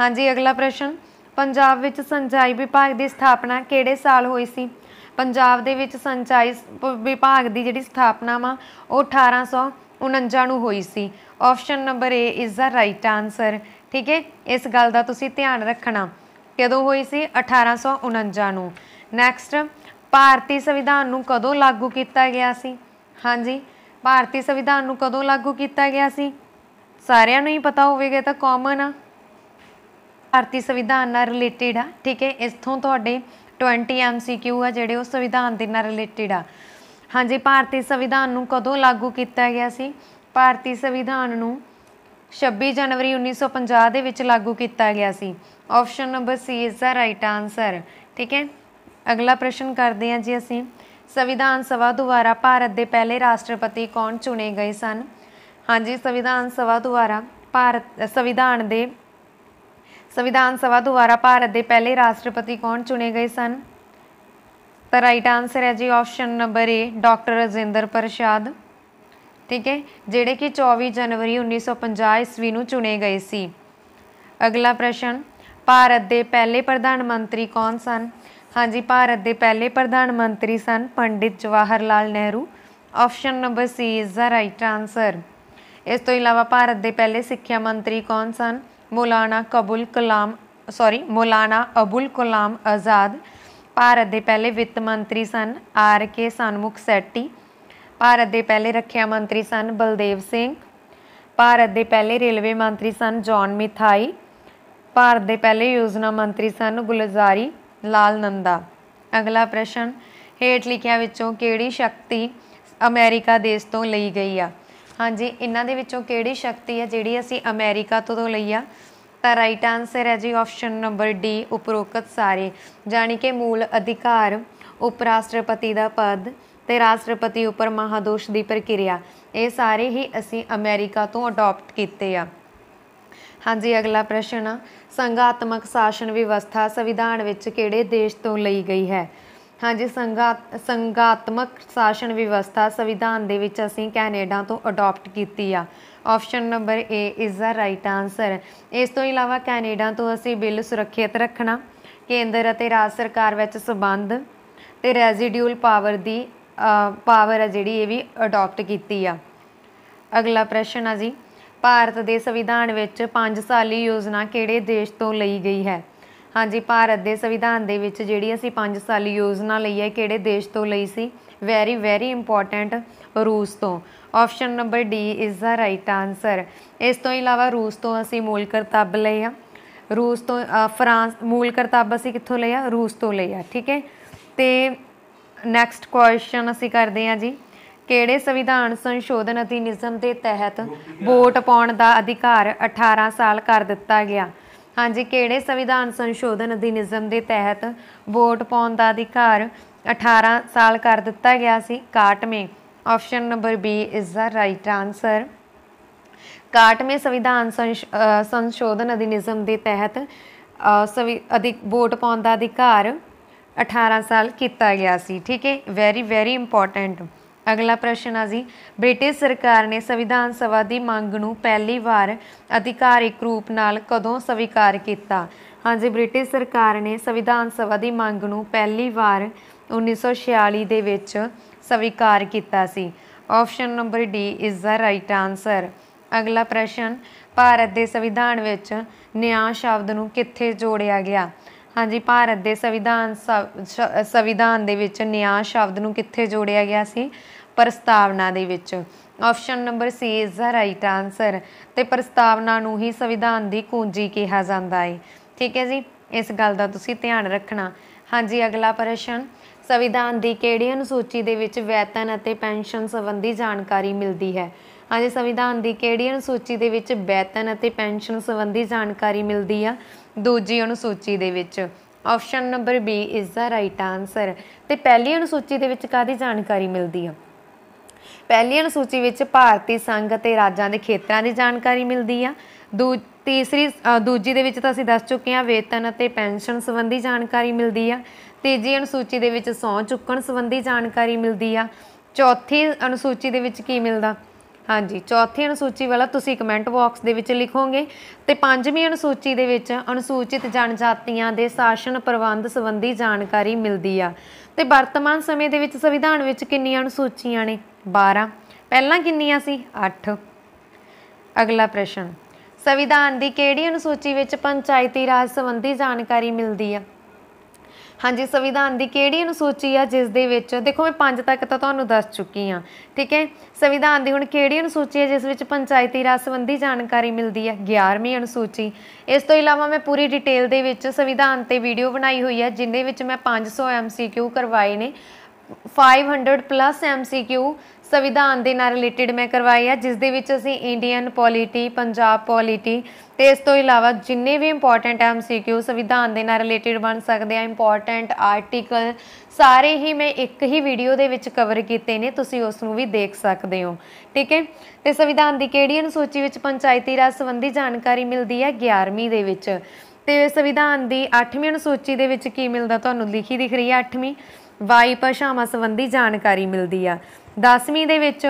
ਹਾਂਜੀ ਅਗਲਾ ਪ੍ਰਸ਼ਨ ਪੰਜਾਬ ਵਿੱਚ ਸੰਚਾਈ ਵਿਭਾਗ ਦੀ ਸਥਾਪਨਾ ਕਿਹੜੇ ਸਾਲ ਹੋਈ ਸੀ ਪੰਜਾਬ ਦੇ ਵਿੱਚ ਸੰਚਾਈ ਵਿਭਾਗ ਦੀ ਜਿਹੜੀ ਸਥਾਪਨਾ ਵਾ ਉਹ 1849 ਨੂੰ ਹੋਈ ਸੀ option number A is the right answer ਠੀਕ ਹੈ ਇਸ ਗੱਲ ਦਾ ਤੁਸੀਂ ਧਿਆਨ ਰੱਖਣਾ ਕਦੋਂ ਹੋਈ ਸੀ 1849 ਨੂੰ ਨੈਕਸਟ ਭਾਰਤੀ ਸੰਵਿਧਾਨ ਨੂੰ ਕਦੋਂ ਲਾਗੂ ਕੀਤਾ ਗਿਆ ਸੀ ਹਾਂਜੀ ਭਾਰਤੀ ਸੰਵਿਧਾਨ ਨੂੰ ਕਦੋਂ ਲਾਗੂ ਕੀਤਾ ਗਿਆ ਸੀ ਸਾਰਿਆਂ ਨੂੰ ਹੀ ਪਤਾ ਹੋਵੇਗਾ ਤਾਂ ਕਾਮਨ ਆ ਭਾਰਤੀ ਸੰਵਿਧਾਨ ਨਾਲ ਰਿਲੇਟਡ ਆ ਠੀਕ ਹੈ ਇਥੋਂ ਤੁਹਾਡੇ 20 ਐਮਸੀਕਿਊ ਆ ਜਿਹੜੇ ਉਹ ਸੰਵਿਧਾਨ ਦੇ ਨਾਲ ਰਿਲੇਟਡ ਆ ਹਾਂਜੀ ਭਾਰਤੀ ਸੰਵਿਧਾਨ ਨੂੰ ਕਦੋਂ ਲਾਗੂ ਕੀਤਾ ਗਿਆ ਸੀ ਭਾਰਤੀ ਸੰਵਿਧਾਨ ਨੂੰ 26 ਜਨਵਰੀ 1950 ਦੇ ਵਿੱਚ ਲਾਗੂ ਕੀਤਾ ਗਿਆ ਸੀ ਆਪਸ਼ਨ ਨੰਬਰ ਸੀ ਇਸ ਦਾ ਰਾਈਟ ਆਨਸਰ ਠੀਕ ਹੈ ਅਗਲਾ ਪ੍ਰਸ਼ਨ ਕਰਦੇ ਹਾਂ ਜੀ ਅਸੀਂ ਸੰਵਿਧਾਨ ਸਭਾ ਦੁਆਰਾ ਭਾਰਤ ਦੇ ਪਹਿਲੇ ਰਾਸ਼ਟਰਪਤੀ ਕੌਣ ਚੁਣੇ ਗਏ ਸਨ ਹਾਂਜੀ ਸੰਵਿਧਾਨ ਸਭਾ ਦੁਆਰਾ ਭਾਰਤ ਸੰਵਿਧਾਨ ਦੇ ਸੰਵਿਧਾਨ ਸਭਾ ਦੁਆਰਾ ਭਾਰਤ ਦੇ ਪਹਿਲੇ ਰਾਸ਼ਟਰਪਤੀ ਕੌਣ ਚੁਣੇ ਗਏ ਸਨ ਤਾਂ ਰਾਈਟ ਆਨਸਰ ਹੈ ਜੀ option number A doctor Rajinder Prasad ਠੀਕ ਹੈ ਜਿਹੜੇ ਕਿ 24 ਜਨਵਰੀ 1950 ਈਸਵੀ ਨੂੰ ਚੁਣੇ ਗਏ ਸੀ ਅਗਲਾ ਪ੍ਰਸ਼ਨ ਭਾਰਤ ਦੇ ਪਹਿਲੇ ਪ੍ਰਧਾਨ ਮੰਤਰੀ ਕੌਣ ਸਨ ਹਾਂਜੀ ਭਾਰਤ ਦੇ ਪਹਿਲੇ ਪ੍ਰਧਾਨ ਮੰਤਰੀ ਸਨ Pandit Jawahar Lal Nehru option number C is the right answer ਇਸ ਤੋਂ ਇਲਾਵਾ ਭਾਰਤ ਦੇ ਪਹਿਲੇ ਸਿੱਖਿਆ ਮੰਤਰੀ ਕੌਣ ਸਨ ਮੌਲਾਨਾ ਕਬੂਲ ਕਲਾਮ ਸੌਰੀ ਮੌਲਾਨਾ ਅਬੁਲ ਕਲਾਮ ਆਜ਼ਾਦ ਭਾਰਤ ਦੇ ਪਹਿਲੇ ਵਿੱਤ ਮੰਤਰੀ ਸਨ ਆਰ ਕੇ ਸਨਮੁਖ ਸੈਟੀ ਭਾਰਤ ਦੇ ਪਹਿਲੇ ਰੱਖਿਆ ਮੰਤਰੀ ਸਨ ਬਲਦੇਵ ਸਿੰਘ ਭਾਰਤ ਦੇ ਪਹਿਲੇ ਰੇਲਵੇ ਮੰਤਰੀ ਸਨ ਜੌਨ ਮਿਥਾਈ ਭਾਰਤ ਦੇ ਪਹਿਲੇ ਯੋਜਨਾ ਮੰਤਰੀ ਸਨ ਗੁਲਜ਼ਾਰੀ ਲਾਲ ਨੰਦਾ ਅਗਲਾ ਪ੍ਰਸ਼ਨ ਹੇਠ ਲਿਖਿਆਂ ਵਿੱਚੋਂ ਕਿਹੜੀ ਸ਼ਕਤੀ ਅਮਰੀਕਾ ਦੇਸ਼ ਤੋਂ ਲਈ ਗਈ ਆ ਹਾਂਜੀ ਇਹਨਾਂ ਦੇ ਵਿੱਚੋਂ ਕਿਹੜੀ ਸ਼ਕਤੀ ਹੈ ਜਿਹੜੀ ਅਸੀਂ ਅਮਰੀਕਾ ਤੋਂ ਲਈ ਆ ਤਾਂ ਰਾਈਟ ਆਨਸਰ ਹੈ ਜੀ ਆਪਸ਼ਨ ਨੰਬਰ ਡੀ ਉਪਰੋਕਤ ਸਾਰੇ ਜਾਨੀ ਕਿ ਮੂਲ ਅਧਿਕਾਰ ਉਪ ਰਾਸ਼ਟਰਪਤੀ ਦਾ ਪਦ ਤੇ ਰਾਸ਼ਟਰਪਤੀ ਉੱਪਰ ਮਹਾਦੋਸ਼ ਦੀ ਪ੍ਰਕਿਰਿਆ ਇਹ ਸਾਰੇ ਹੀ ਅਸੀਂ ਅਮਰੀਕਾ ਤੋਂ ਅਡਾਪਟ ਕੀਤੇ ਆ ਹਾਂਜੀ ਅਗਲਾ ਪ੍ਰਸ਼ਨ ਸੰਗਾਤਮਕ ਸ਼ਾਸਨ ਵਿਵਸਥਾ ਸੰਵਿਧਾਨ ਵਿੱਚ ਕਿਹੜੇ ਦੇਸ਼ ਤੋਂ ਲਈ ਗਈ ਹੈ ਹਾਂਜੀ ਸੰਗਾਤਮਕ ਸ਼ਾਸਨ ਵਿਵਸਥਾ ਸੰਵਿਧਾਨ ਦੇ ਵਿੱਚ ਅਸੀਂ ਕੈਨੇਡਾ ਤੋਂ ਅਡਾਪਟ ਕੀਤੀ ਆ option number A is the right answer ਇਸ ਤੋਂ ਇਲਾਵਾ ਕੈਨੇਡਾ ਤੋਂ ਅਸੀਂ ਬਿੱਲ ਸੁਰੱਖਿਅਤ ਰੱਖਣਾ ਕੇਂਦਰ ਅਤੇ ਰਾਜ ਸਰਕਾਰ ਵਿੱਚ ਸਬੰਧ ਤੇ ਰੈਜ਼ੀਡਿਊਲ ਪਾਵਰ ਦੀ ਪਾਵਰ ਆ ਜਿਹੜੀ ਇਹ ਵੀ ਅਡਾਪਟ ਕੀਤੀ ਆ ਅਗਲਾ ਪ੍ਰਸ਼ਨ ਆ ਜੀ ਭਾਰਤ ਦੇ ਸੰਵਿਧਾਨ ਵਿੱਚ 5 ਸਾਲੀ ਯੋਜਨਾ ਕਿਹੜੇ ਦੇਸ਼ ਤੋਂ ਲਈ ਗਈ ਹੈ ਹਾਂਜੀ ਭਾਰਤ ਦੇ ਸੰਵਿਧਾਨ ਦੇ ਵਿੱਚ ਜਿਹੜੀ ਅਸੀਂ 5 ਸਾਲੀ ਯੋਜਨਾ ਲਈ ਹੈ ਕਿਹੜੇ ਦੇਸ਼ ਤੋਂ ਲਈ ਸੀ ਵੈਰੀ ਵੈਰੀ ਇੰਪੋਰਟੈਂਟ ਰੂਸ ਤੋਂ option number D is the right answer ਇਸ ਤੋਂ ਇਲਾਵਾ ਰੂਸ ਤੋਂ ਅਸੀਂ ਮੂਲ ਕਰਤੱਬ ਲਏ ਆ ਰੂਸ ਤੋਂ ਫਰਾਂਸ ਮੂਲ ਕਰਤੱਬ ਅਸੀਂ ਕਿੱਥੋਂ ਲਿਆ ਰੂਸ ਤੋਂ ਲਿਆ ਠੀਕ ਹੈ ਤੇ ਨੈਕਸਟ ਕੁਐਸਚਨ ਅਸੀਂ ਕਰਦੇ ਹਾਂ ਜੀ ਕਿਹੜੇ ਸੰਵਿਧਾਨ ਸੰਸ਼ੋਧਨ ਅਧਿਨਿਯਮ ਦੇ ਤਹਿਤ ਵੋਟ ਪਾਉਣ ਦਾ ਅਧਿਕਾਰ 18 ਸਾਲ ਕਰ ਦਿੱਤਾ ਗਿਆ ਹਾਂਜੀ ਕਿਹੜੇ ਸੰਵਿਧਾਨ ਸੰਸ਼ੋਧਨ ਅਧਿਨਿਯਮ ਦੇ ਤਹਿਤ ਵੋਟ ਪਾਉਣ ਦਾ ਅਧਿਕਾਰ 18 ਸਾਲ ਕਰ ਦਿੱਤਾ ਗਿਆ ਸੀ 61ਵੇਂ option number B is the right answer 61ਵੇਂ ਸੰਵਿਧਾਨ ਸੰਸ਼ੋਧਨ ਅਧਿਨਿਯਮ ਦੇ ਤਹਿਤ ਅਧਿਕ ਵੋਟ ਪਾਉਣ ਦਾ ਅਧਿਕਾਰ 18 ਸਾਲ ਕੀਤਾ ਗਿਆ ਸੀ ਠੀਕ ਹੈ ਵੈਰੀ ਵੈਰੀ ਇੰਪੋਰਟੈਂਟ ਅਗਲਾ ਪ੍ਰਸ਼ਨ ਆ ਜੀ ਬ੍ਰਿਟਿਸ਼ ਸਰਕਾਰ ਨੇ ਸੰਵਿਧਾਨ ਸਭਾ ਦੀ ਮੰਗ ਨੂੰ ਪਹਿਲੀ ਵਾਰ ਅਧਿਕਾਰਿਕ ਰੂਪ ਨਾਲ ਕਦੋਂ ਸਵੀਕਾਰ ਕੀਤਾ ਹਾਂਜੀ ਬ੍ਰਿਟਿਸ਼ ਸਰਕਾਰ ਨੇ ਸੰਵਿਧਾਨ ਸਭਾ ਦੀ ਮੰਗ ਨੂੰ ਪਹਿਲੀ ਵਾਰ 1946 ਦੇ ਵਿੱਚ ਸਵੀਕਾਰ ਕੀਤਾ ਸੀ option number D is the right answer ਅਗਲਾ ਪ੍ਰਸ਼ਨ ਭਾਰਤ ਦੇ ਸੰਵਿਧਾਨ ਵਿੱਚ ਨਿਆਂ ਸ਼ਬਦ ਨੂੰ ਕਿੱਥੇ ਜੋੜਿਆ ਗਿਆ ਹਾਂਜੀ ਭਾਰਤ ਦੇ ਸੰਵਿਧਾਨ ਸੰਵਿਧਾਨ ਦੇ ਵਿੱਚ ਨਿਆਂ ਸ਼ਬਦ ਨੂੰ ਕਿੱਥੇ ਜੋੜਿਆ ਗਿਆ ਸੀ ਪ੍ਰਸਤਾਵਨਾ ਦੇ ਵਿੱਚ option number C is the right answer ਤੇ ਪ੍ਰਸਤਾਵਨਾ ਨੂੰ ਹੀ ਸੰਵਿਧਾਨ ਦੀ ਕੁੰਜੀ ਕਿਹਾ ਜਾਂਦਾ ਹੈ ਠੀਕ ਹੈ ਜੀ ਇਸ ਗੱਲ ਦਾ ਤੁਸੀਂ ਧਿਆਨ ਰੱਖਣਾ ਹਾਂਜੀ ਅਗਲਾ ਪ੍ਰਸ਼ਨ ਸੰਵਿਧਾਨ ਦੀ ਕਿਹੜੀ ਅਨੁਸੂਚੀ ਦੇ ਵਿੱਚ ਵੇਤਨ ਅਤੇ ਪੈਨਸ਼ਨ ਸੰਬੰਧੀ ਜਾਣਕਾਰੀ ਮਿਲਦੀ ਹੈ ਹਾਂਜੀ ਸੰਵਿਧਾਨ ਦੀ ਕਿਹੜੀ ਅਨੁਸੂਚੀ ਦੇ ਵਿੱਚ ਵੇਤਨ ਅਤੇ ਪੈਨਸ਼ਨ ਸੰਬੰਧੀ ਜਾਣਕਾਰੀ ਮਿਲਦੀ ਆ ਦੂਜੀ ਅਨੁਸੂਚੀ ਦੇ ਵਿੱਚ option number B is the right answer ਤੇ ਪਹਿਲੀ ਅਨੁਸੂਚੀ ਦੇ ਵਿੱਚ ਕਾਦੀ ਜਾਣਕਾਰੀ ਮਿਲਦੀ ਆ ਪਹਿਲੀ ਅਨੁਸੂਚੀ ਵਿੱਚ ਭਾਰਤੀ ਸੰਘ ਅਤੇ ਰਾਜਾਂ ਦੇ ਖੇਤਰਾਂ ਦੀ ਜਾਣਕਾਰੀ ਮਿਲਦੀ ਆ ਦੂ ਤੀਸਰੀ ਦੂਜੀ ਦੇ ਵਿੱਚ ਤਾਂ ਅਸੀਂ ਦੱਸ ਚੁੱਕੇ ਹਾਂ ਵੇਤਨ ਅਤੇ ਪੈਨਸ਼ਨ ਸੰਬੰਧੀ ਜਾਣਕਾਰੀ ਮਿਲਦੀ ਆ ਤੀਜੀ ਅਨੁਸੂਚੀ ਦੇ ਵਿੱਚ ਸੌ ਚੁੱਕਣ ਸੰਬੰਧੀ ਜਾਣਕਾਰੀ ਮਿਲਦੀ ਆ ਚੌਥੀ ਅਨੁਸੂਚੀ ਦੇ ਵਿੱਚ ਕੀ ਮਿਲਦਾ ਹਾਂਜੀ ਚੌਥੀ ਅਨੁਸੂਚੀ ਵਾਲਾ ਤੁਸੀਂ ਕਮੈਂਟ ਬਾਕਸ ਦੇ ਵਿੱਚ ਲਿਖੋਗੇ ਤੇ ਪੰਜਵੀਂ ਅਨੁਸੂਚੀ ਦੇ ਵਿੱਚ ਅਨੁਸੂਚਿਤ ਜਨਜਾਤੀਆਂ ਦੇ ਸ਼ਾਸਨ ਪ੍ਰਬੰਧ ਸੰਬੰਧੀ ਜਾਣਕਾਰੀ ਮਿਲਦੀ ਆ ਤੇ ਵਰਤਮਾਨ ਸਮੇਂ ਦੇ ਵਿੱਚ ਸੰਵਿਧਾਨ ਵਿੱਚ ਕਿੰਨੀਆਂ ਅਨੁਸੂਚੀਆਂ ਨੇ 12 ਪਹਿਲਾਂ ਕਿੰਨੀਆਂ ਸੀ 8 ਅਗਲਾ ਪ੍ਰਸ਼ਨ ਸੰਵਿਧਾਨ ਦੀ ਕਿਹੜੀ ਅਨੁਸੂਚੀ ਵਿੱਚ ਪੰਚਾਇਤੀ ਰਾਜ ਸੰਬੰਧੀ ਜਾਣਕਾਰੀ ਮਿਲਦੀ ਆ ਹਾਂਜੀ ਸੰਵਿਧਾਨ ਦੀ ਕਿਹੜੀ ਅਨੁਸੂਚੀ ਆ ਜਿਸ ਦੇ ਵਿੱਚ ਦੇਖੋ ਮੈਂ 5 ਤੱਕ ਤਾਂ ਤੁਹਾਨੂੰ ਦੱਸ ਚੁੱਕੀ ਆ ਠੀਕ ਹੈ ਸੰਵਿਧਾਨ ਦੀ ਹੁਣ ਕਿਹੜੀ ਅਨੁਸੂਚੀ ਹੈ ਜਿਸ ਵਿੱਚ ਪੰਚਾਇਤੀ ਰਾਜ ਸੰਬੰਧੀ ਜਾਣਕਾਰੀ ਮਿਲਦੀ ਹੈ 11ਵੀਂ ਅਨੁਸੂਚੀ ਇਸ ਤੋਂ ਇਲਾਵਾ ਮੈਂ ਪੂਰੀ ਡਿਟੇਲ ਦੇ ਵਿੱਚ ਸੰਵਿਧਾਨ ਤੇ ਵੀਡੀਓ ਬਣਾਈ ਹੋਈ ਹੈ ਜਿੰਨੇ ਵਿੱਚ ਮੈਂ 500 ਐਮਸੀਕਿਊ ਕਰਵਾਏ ਨੇ 500 ਪਲੱਸ ਐਮਸੀਕਿਊ ਸੰਵਿਧਾਨ ਦੇ ਨਾਲ ਰਿਲੇਟਡ ਮੈਂ ਕਰਵਾਈ ਆ ਜਿਸ ਦੇ ਵਿੱਚ ਅਸੀਂ ਇੰਡੀਅਨ ਪੋਲਿਟੀ ਪੰਜਾਬ ਪੋਲਿਟੀ ਤੇ ਇਸ ਤੋਂ ਇਲਾਵਾ ਜਿੰਨੇ ਵੀ ਇੰਪੋਰਟੈਂਟ ਐਮਸੀਕਿਊ ਸੰਵਿਧਾਨ ਦੇ ਨਾਲ ਰਿਲੇਟਡ ਬਣ ਸਕਦੇ ਆ ਇੰਪੋਰਟੈਂਟ ਆਰਟੀਕਲ ਸਾਰੇ ਹੀ ਮੈਂ ਇੱਕ ਹੀ ਵੀਡੀਓ ਦੇ ਵਿੱਚ ਕਵਰ ਕੀਤੇ ਨੇ ਤੁਸੀਂ ਉਸ ਨੂੰ ਵੀ ਦੇਖ ਸਕਦੇ ਹੋ ਠੀਕ ਹੈ ਤੇ ਸੰਵਿਧਾਨ ਦੀ ਕਿਹੜੀ ਅਨੁਸੂਚੀ ਵਿੱਚ ਪੰਚਾਇਤੀ ਰਾਜ ਸੰਬੰਧੀ ਜਾਣਕਾਰੀ ਮਿਲਦੀ ਹੈ 11ਵੀਂ ਦੇ ਵਿੱਚ ਤੇ ਸੰਵਿਧਾਨ ਦੀ 8ਵੀਂ ਅਨੁਸੂਚੀ ਦੇ ਵਿੱਚ ਕੀ ਮਿਲਦਾ ਤੁਹਾਨੂੰ ਲਿਖੀ ਦਿਖ ਰਹੀ ਹੈ 8ਵੀਂ ਵਾਈ ਭਾਸ਼ਾਵਾਂ ਸੰਬੰਧੀ ਜਾਣਕਾਰੀ ਮਿਲਦੀ ਆ 10ਵੀਂ ਦੇ ਵਿੱਚ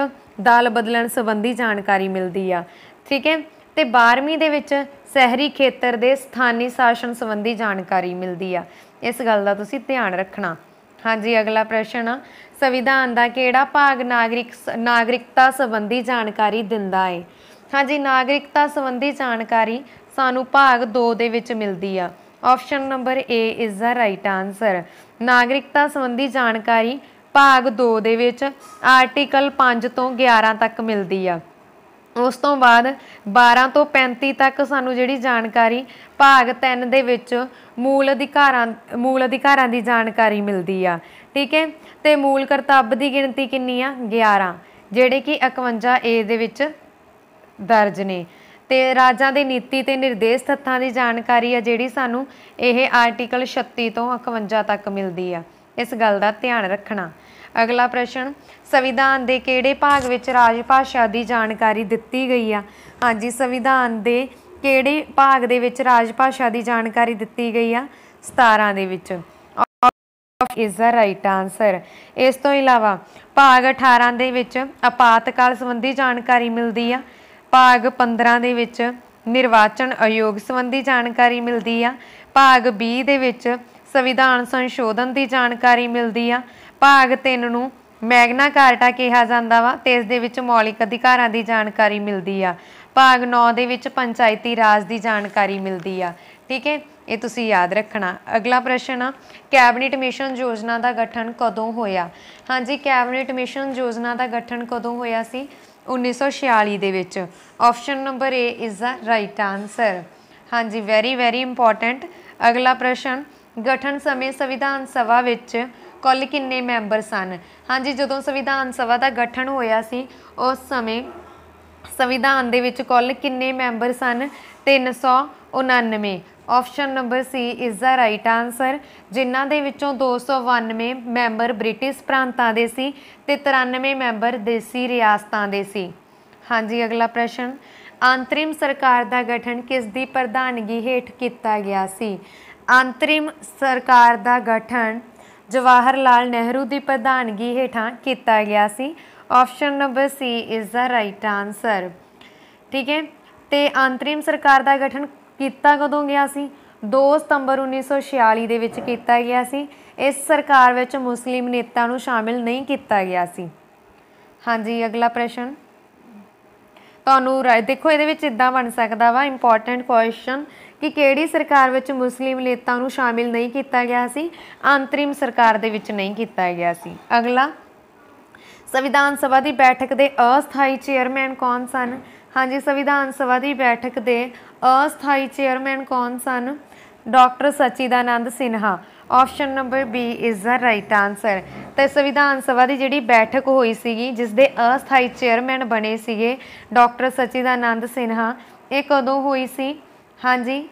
ਦਾਲ ਬਦਲਣ ਸੰਬੰਧੀ ਜਾਣਕਾਰੀ ਮਿਲਦੀ ਆ ਠੀਕ ਹੈ ਤੇ 12ਵੀਂ ਦੇ ਵਿੱਚ ਸ਼ਹਿਰੀ ਖੇਤਰ ਦੇ ਸਥਾਨੀ ਸ਼ਾਸਨ ਸੰਬੰਧੀ ਜਾਣਕਾਰੀ ਮਿਲਦੀ ਆ ਇਸ ਗੱਲ ਦਾ ਤੁਸੀਂ ਧਿਆਨ ਰੱਖਣਾ ਹਾਂਜੀ ਅਗਲਾ ਪ੍ਰਸ਼ਨ ਆ ਸੰਵਿਧਾਨ ਦਾ ਕਿਹੜਾ ਭਾਗ ਨਾਗਰਿਕ ਨਾਗਰਿਕਤਾ ਸੰਬੰਧੀ ਜਾਣਕਾਰੀ ਦਿੰਦਾ ਹੈ ਹਾਂਜੀ ਨਾਗਰਿਕਤਾ ਸੰਬੰਧੀ ਜਾਣਕਾਰੀ ਸਾਨੂੰ ਭਾਗ 2 ਦੇ ਵਿੱਚ ਮਿਲਦੀ ਆ option number A is the right answer ਨਾਗਰਿਕਤਾ ਸੰਬੰਧੀ ਜਾਣਕਾਰੀ ਭਾਗ 2 ਦੇ ਵਿੱਚ ਆਰਟੀਕਲ 5 ਤੋਂ 11 ਤੱਕ ਮਿਲਦੀ ਆ ਉਸ ਤੋਂ ਬਾਅਦ 12 ਤੋਂ 35 ਤੱਕ ਸਾਨੂੰ ਜਿਹੜੀ ਜਾਣਕਾਰੀ ਭਾਗ 3 ਦੇ ਵਿੱਚ ਮੂਲ ਅਧਿਕਾਰਾਂ ਮੂਲ ਅਧਿਕਾਰਾਂ ਦੀ ਜਾਣਕਾਰੀ ਮਿਲਦੀ ਆ ਠੀਕ ਹੈ ਤੇ ਮੂਲ ਕਰਤੱਵ ਦੀ ਗਿਣਤੀ ਕਿੰਨੀ ਆ 11 ਜਿਹੜੇ ਕਿ 51 A ਦੇ ਵਿੱਚ ਦਰਜ ਨੇ ਤੇ ਰਾਜਾਂ ਦੀ ਨੀਤੀ ਤੇ ਨਿਰਦੇਸ਼ ਤੱਥਾਂ ਦੀ ਜਾਣਕਾਰੀ ਆ ਜਿਹੜੀ ਸਾਨੂੰ ਇਹ ਆਰਟੀਕਲ 36 ਤੋਂ 51 ਤੱਕ ਮਿਲਦੀ ਆ ਇਸ ਗੱਲ ਦਾ ਧਿਆਨ ਰੱਖਣਾ ਅਗਲਾ ਪ੍ਰਸ਼ਨ ਸੰਵਿਧਾਨ ਦੇ ਕਿਹੜੇ ਭਾਗ ਵਿੱਚ ਰਾਜ ਭਾਸ਼ਾ ਦੀ ਜਾਣਕਾਰੀ ਦਿੱਤੀ ਗਈ ਆ ਹਾਂਜੀ ਸੰਵਿਧਾਨ ਦੇ ਕਿਹੜੇ ਭਾਗ ਦੇ ਵਿੱਚ ਰਾਜ ਭਾਸ਼ਾ ਦੀ ਜਾਣਕਾਰੀ ਦਿੱਤੀ ਗਈ ਆ 17 ਦੇ ਵਿੱਚ of is the right answer ਇਸ ਤੋਂ ਇਲਾਵਾ ਭਾਗ 18 ਦੇ ਵਿੱਚ ਆਪਾਤਕਾਲ ਸੰਬੰਧੀ ਜਾਣਕਾਰੀ ਮਿਲਦੀ ਆ ਭਾਗ 15 ਦੇ ਵਿੱਚ ਨਿਰਵਾਚਨ ਆਯੋਗ ਸੰਬੰਧੀ ਜਾਣਕਾਰੀ ਮਿਲਦੀ ਆ ਭਾਗ 20 ਦੇ ਵਿੱਚ ਸੰਵਿਧਾਨ ਸੰਸ਼ੋਧਨ ਦੀ ਜਾਣਕਾਰੀ ਮਿਲਦੀ ਆ ਭਾਗ 3 ਨੂੰ ਮੈਗਨਾ ਕਾਰਟਾ ਕਿਹਾ ਜਾਂਦਾ ਵਾ ਤੇ ਇਸ ਦੇ ਵਿੱਚ ਮੌਲਿਕ ਅਧਿਕਾਰਾਂ ਦੀ ਜਾਣਕਾਰੀ ਮਿਲਦੀ ਆ ਭਾਗ 9 ਦੇ ਵਿੱਚ ਪੰਚਾਇਤੀ ਰਾਜ ਦੀ ਜਾਣਕਾਰੀ ਮਿਲਦੀ ਆ ਠੀਕ ਹੈ ਇਹ ਤੁਸੀਂ ਯਾਦ ਰੱਖਣਾ ਅਗਲਾ ਪ੍ਰਸ਼ਨ ਆ ਕੈਬਨਿਟ ਮਿਸ਼ਨ ਯੋਜਨਾ ਦਾ ਗਠਨ ਕਦੋਂ ਹੋਇਆ ਹਾਂਜੀ ਕੈਬਨਿਟ ਮਿਸ਼ਨ ਯੋਜਨਾ ਦਾ ਗਠਨ ਕਦੋਂ ਹੋਇਆ ਸੀ 1946 ਦੇ ਵਿੱਚ option number A is the right answer ਹਾਂਜੀ ਵੈਰੀ ਵੈਰੀ ਇੰਪੋਰਟੈਂਟ ਅਗਲਾ ਪ੍ਰਸ਼ਨ ਗਠਨ ਸਮੇਂ ਸੰਵਿਧਾਨ ਸਭਾ ਵਿੱਚ ਕੁੱਲ ਕਿੰਨੇ ਮੈਂਬਰ ਸਨ ਹਾਂਜੀ ਜਦੋਂ ਸੰਵਿਧਾਨ ਸਭਾ ਦਾ ਗਠਨ ਹੋਇਆ ਸੀ ਉਸ ਸਮੇਂ ਸੰਵਿਧਾਨ ਦੇ ਵਿੱਚ ਕੁੱਲ ਕਿੰਨੇ ਮੈਂਬਰ ਸਨ 399 option number C is the right answer ਜਿਨ੍ਹਾਂ ਦੇ ਵਿੱਚੋਂ 292 ਮੈਂਬਰ ਬ੍ਰਿਟਿਸ਼ ਪ੍ਰਾਂਤਾਂ ਦੇ ਸੀ ਤੇ 93 ਮੈਂਬਰ ਦੇਸੀ ਰਿਆਸਤਾਂ ਦੇ ਸੀ ਹਾਂਜੀ ਅਗਲਾ ਪ੍ਰਸ਼ਨ ਅੰਤਰਿਮ ਸਰਕਾਰ ਦਾ ਗਠਨ ਕਿਸ ਦੀ ਪ੍ਰਧਾਨਗੀ ਹੇਠ ਕੀਤਾ ਗਿਆ ਸੀ ਅੰਤਰਿਮ ਸਰਕਾਰ ਦਾ ਗਠਨ ਜਵਾਹਰ ਲਾਲ ਨਹਿਰੂ ਦੀ ਪ੍ਰਧਾਨਗੀ ਹੇਠਾਂ ਕੀਤਾ ਗਿਆ ਸੀ option number C is the right answer ਠੀਕ ਹੈ ਤੇ ਅੰਤਰੀਮ ਸਰਕਾਰ ਦਾ ਗਠਨ ਕੀਤਾ ਕਦੋਂ ਗਿਆ ਸੀ 2 ਸਤੰਬਰ 1946 ਦੇ ਵਿੱਚ ਕੀਤਾ ਗਿਆ ਸੀ ਇਸ ਸਰਕਾਰ ਵਿੱਚ ਮੁਸਲਿਮ ਨੇਤਾ ਨੂੰ ਸ਼ਾਮਿਲ ਨਹੀਂ ਕੀਤਾ ਗਿਆ ਸੀ ਹਾਂਜੀ ਅਗਲਾ ਪ੍ਰਸ਼ਨ ਤੁਹਾਨੂੰ ਦੇਖੋ ਇਹਦੇ ਵਿੱਚ ਇਦਾਂ ਬਣ ਸਕਦਾ ਵਾ ਇੰਪੋਰਟੈਂਟ ਕੁਐਸਚਨ ਕਿ ਕਿਹੜੀ ਸਰਕਾਰ ਵਿੱਚ ਮੁਸਲਿਮ ਨੇਤਾ ਨੂੰ ਸ਼ਾਮਿਲ ਨਹੀਂ ਕੀਤਾ ਗਿਆ ਸੀ ਅੰਤਰਿਮ ਸਰਕਾਰ ਦੇ ਵਿੱਚ ਨਹੀਂ ਕੀਤਾ ਗਿਆ ਸੀ ਅਗਲਾ ਸੰਵਿਧਾਨ ਸਭਾ ਦੀ ਬੈਠਕ ਦੇ ਅਸਥਾਈ ਚੇਅਰਮੈਨ ਕੌਣ ਸਨ ਹਾਂਜੀ ਸੰਵਿਧਾਨ ਸਭਾ ਦੀ ਬੈਠਕ ਦੇ ਅਸਥਾਈ ਚੇਅਰਮੈਨ ਕੌਣ ਸਨ doctor Sachidanand Sinha option number B is the right answer ਤੇ ਸੰਵਿਧਾਨ ਸਭਾ ਦੀ ਜਿਹੜੀ ਬੈਠਕ ਹੋਈ ਸੀਗੀ ਜਿਸ ਦੇ ਅਸਥਾਈ ਚੇਅਰਮੈਨ ਬਣੇ ਸੀਗੇ ਡਾਕਟਰ ਸਚੀਦਾਨੰਦ ਸਿਨਹਾ ਇਹ ਕਦੋਂ ਹੋਈ ਸੀ ਹਾਂਜੀ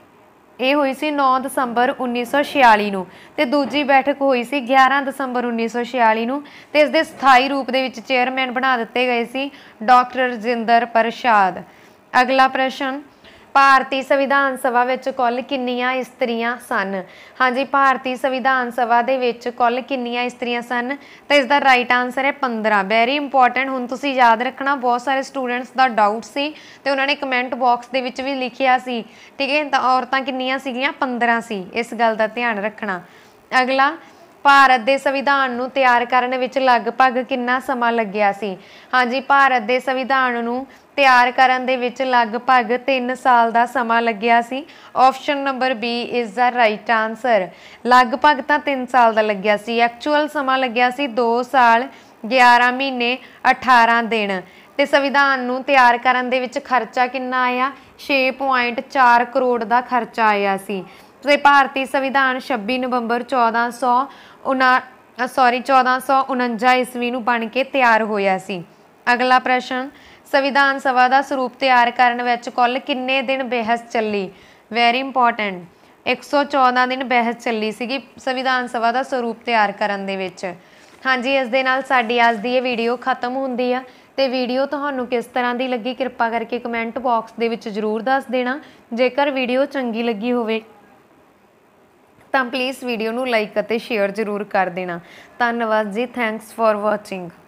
ਇਹ ਹੋਈ ਸੀ 9 ਦਸੰਬਰ 1946 ਨੂੰ ਤੇ ਦੂਜੀ ਬੈਠਕ ਹੋਈ ਸੀ 11 ਦਸੰਬਰ 1946 ਨੂੰ ਤੇ ਇਸ ਦੇ ਸਥਾਈ ਰੂਪ ਦੇ ਵਿੱਚ ਚੇਅਰਮੈਨ ਬਣਾ ਦਿੱਤੇ ਗਏ ਸੀ ਡਾਕਟਰ ਰਜਿੰਦਰ ਪ੍ਰਸ਼ਾਦ ਅਗਲਾ ਪ੍ਰਸ਼ਨ ਭਾਰਤੀ ਸੰਵਿਧਾਨ ਸਭਾ ਵਿੱਚ ਕੁੱਲ ਕਿੰਨੀਆਂ ਇਸਤਰੀਆਂ ਸਨ ਹਾਂਜੀ ਭਾਰਤੀ ਸੰਵਿਧਾਨ ਸਭਾ ਦੇ ਵਿੱਚ ਕੁੱਲ ਕਿੰਨੀਆਂ ਇਸਤਰੀਆਂ ਸਨ ਤਾਂ ਇਸ ਦਾ ਰਾਈਟ ਆਨਸਰ ਹੈ 15 ਵੈਰੀ ਇੰਪੋਰਟੈਂਟ ਹੁਣ ਤੁਸੀਂ ਯਾਦ ਰੱਖਣਾ ਬਹੁਤ ਸਾਰੇ ਸਟੂਡੈਂਟਸ ਦਾ ਡਾਊਟ ਸੀ ਤੇ ਉਹਨਾਂ ਨੇ ਕਮੈਂਟ ਬਾਕਸ ਦੇ ਵਿੱਚ ਵੀ ਲਿਖਿਆ ਸੀ ਠੀਕ ਹੈ ਤਾਂ ਔਰਤਾਂ ਕਿੰਨੀਆਂ ਸੀਗੀਆਂ 15 ਸੀ ਇਸ ਗੱਲ ਦਾ ਧਿਆਨ ਰੱਖਣਾ ਅਗਲਾ ਭਾਰਤ ਦੇ ਸੰਵਿਧਾਨ ਨੂੰ ਤਿਆਰ ਕਰਨ ਵਿੱਚ ਲਗਭਗ ਕਿੰਨਾ ਸਮਾਂ ਲੱਗਿਆ ਸੀ ਹਾਂਜੀ ਭਾਰਤ ਦੇ ਸੰਵਿਧਾਨ ਨੂੰ ਤਿਆਰ ਕਰਨ ਦੇ ਵਿੱਚ ਲਗਭਗ 3 ਸਾਲ ਦਾ ਸਮਾਂ ਲੱਗਿਆ ਸੀ option number B is the right answer ਲਗਭਗ ਤਾਂ 3 ਸਾਲ ਦਾ ਲੱਗਿਆ ਸੀ ਐਕਚੁਅਲ ਸਮਾਂ ਲੱਗਿਆ ਸੀ 2 ਸਾਲ 11 ਮਹੀਨੇ 18 ਦਿਨ ਤੇ ਸੰਵਿਧਾਨ ਨੂੰ ਤਿਆਰ ਕਰਨ ਦੇ ਵਿੱਚ ਖਰਚਾ ਕਿੰਨਾ ਆਇਆ 6.4 ਕਰੋੜ ਦਾ ਖਰਚਾ ਆਇਆ ਸੀ ਤੇ ਭਾਰਤੀ ਸੰਵਿਧਾਨ 26 ਨਵੰਬਰ 1400 ਸੌਰੀ 1449 ਈਸਵੀ ਨੂੰ ਬਣ ਕੇ ਤਿਆਰ ਹੋਇਆ ਸੀ ਅਗਲਾ ਪ੍ਰਸ਼ਨ ਸੰਵਿਧਾਨ ਸਭਾ ਦਾ ਸਰੂਪ ਤਿਆਰ ਕਰਨ ਵਿੱਚ ਕੁੱਲ ਕਿੰਨੇ ਦਿਨ ਬਹਿਸ ਚੱਲੀ ਵੈਰੀ ਇੰਪੋਰਟੈਂਟ 114 ਦਿਨ ਬਹਿਸ ਚੱਲੀ ਸੀਗੀ ਸੰਵਿਧਾਨ ਸਭਾ ਦਾ ਸਰੂਪ ਤਿਆਰ ਕਰਨ ਦੇ ਵਿੱਚ ਹਾਂਜੀ ਇਸ ਦੇ ਨਾਲ ਸਾਡੀ ਅੱਜ ਦੀ ਇਹ ਵੀਡੀਓ ਖਤਮ ਹੁੰਦੀ ਆ ਤੇ ਵੀਡੀਓ ਤੁਹਾਨੂੰ ਕਿਸ ਤਰ੍ਹਾਂ ਦੀ ਲੱਗੀ ਕਿਰਪਾ ਕਰਕੇ ਕਮੈਂਟ ਬਾਕਸ ਦੇ ਵਿੱਚ ਜਰੂਰ ਦੱਸ ਦੇਣਾ ਜੇਕਰ ਵੀਡੀਓ ਚੰਗੀ ਲੱਗੀ ਹੋਵੇ ਤਾਂ ਪਲੀਜ਼ ਵੀਡੀਓ ਨੂੰ ਲਾਈਕ ਅਤੇ ਸ਼ੇਅਰ ਜਰੂਰ ਕਰ ਦੇਣਾ ਧੰਨਵਾਦ ਜੀ ਥੈਂਕਸ ਫਾਰ ਵਾਚਿੰਗ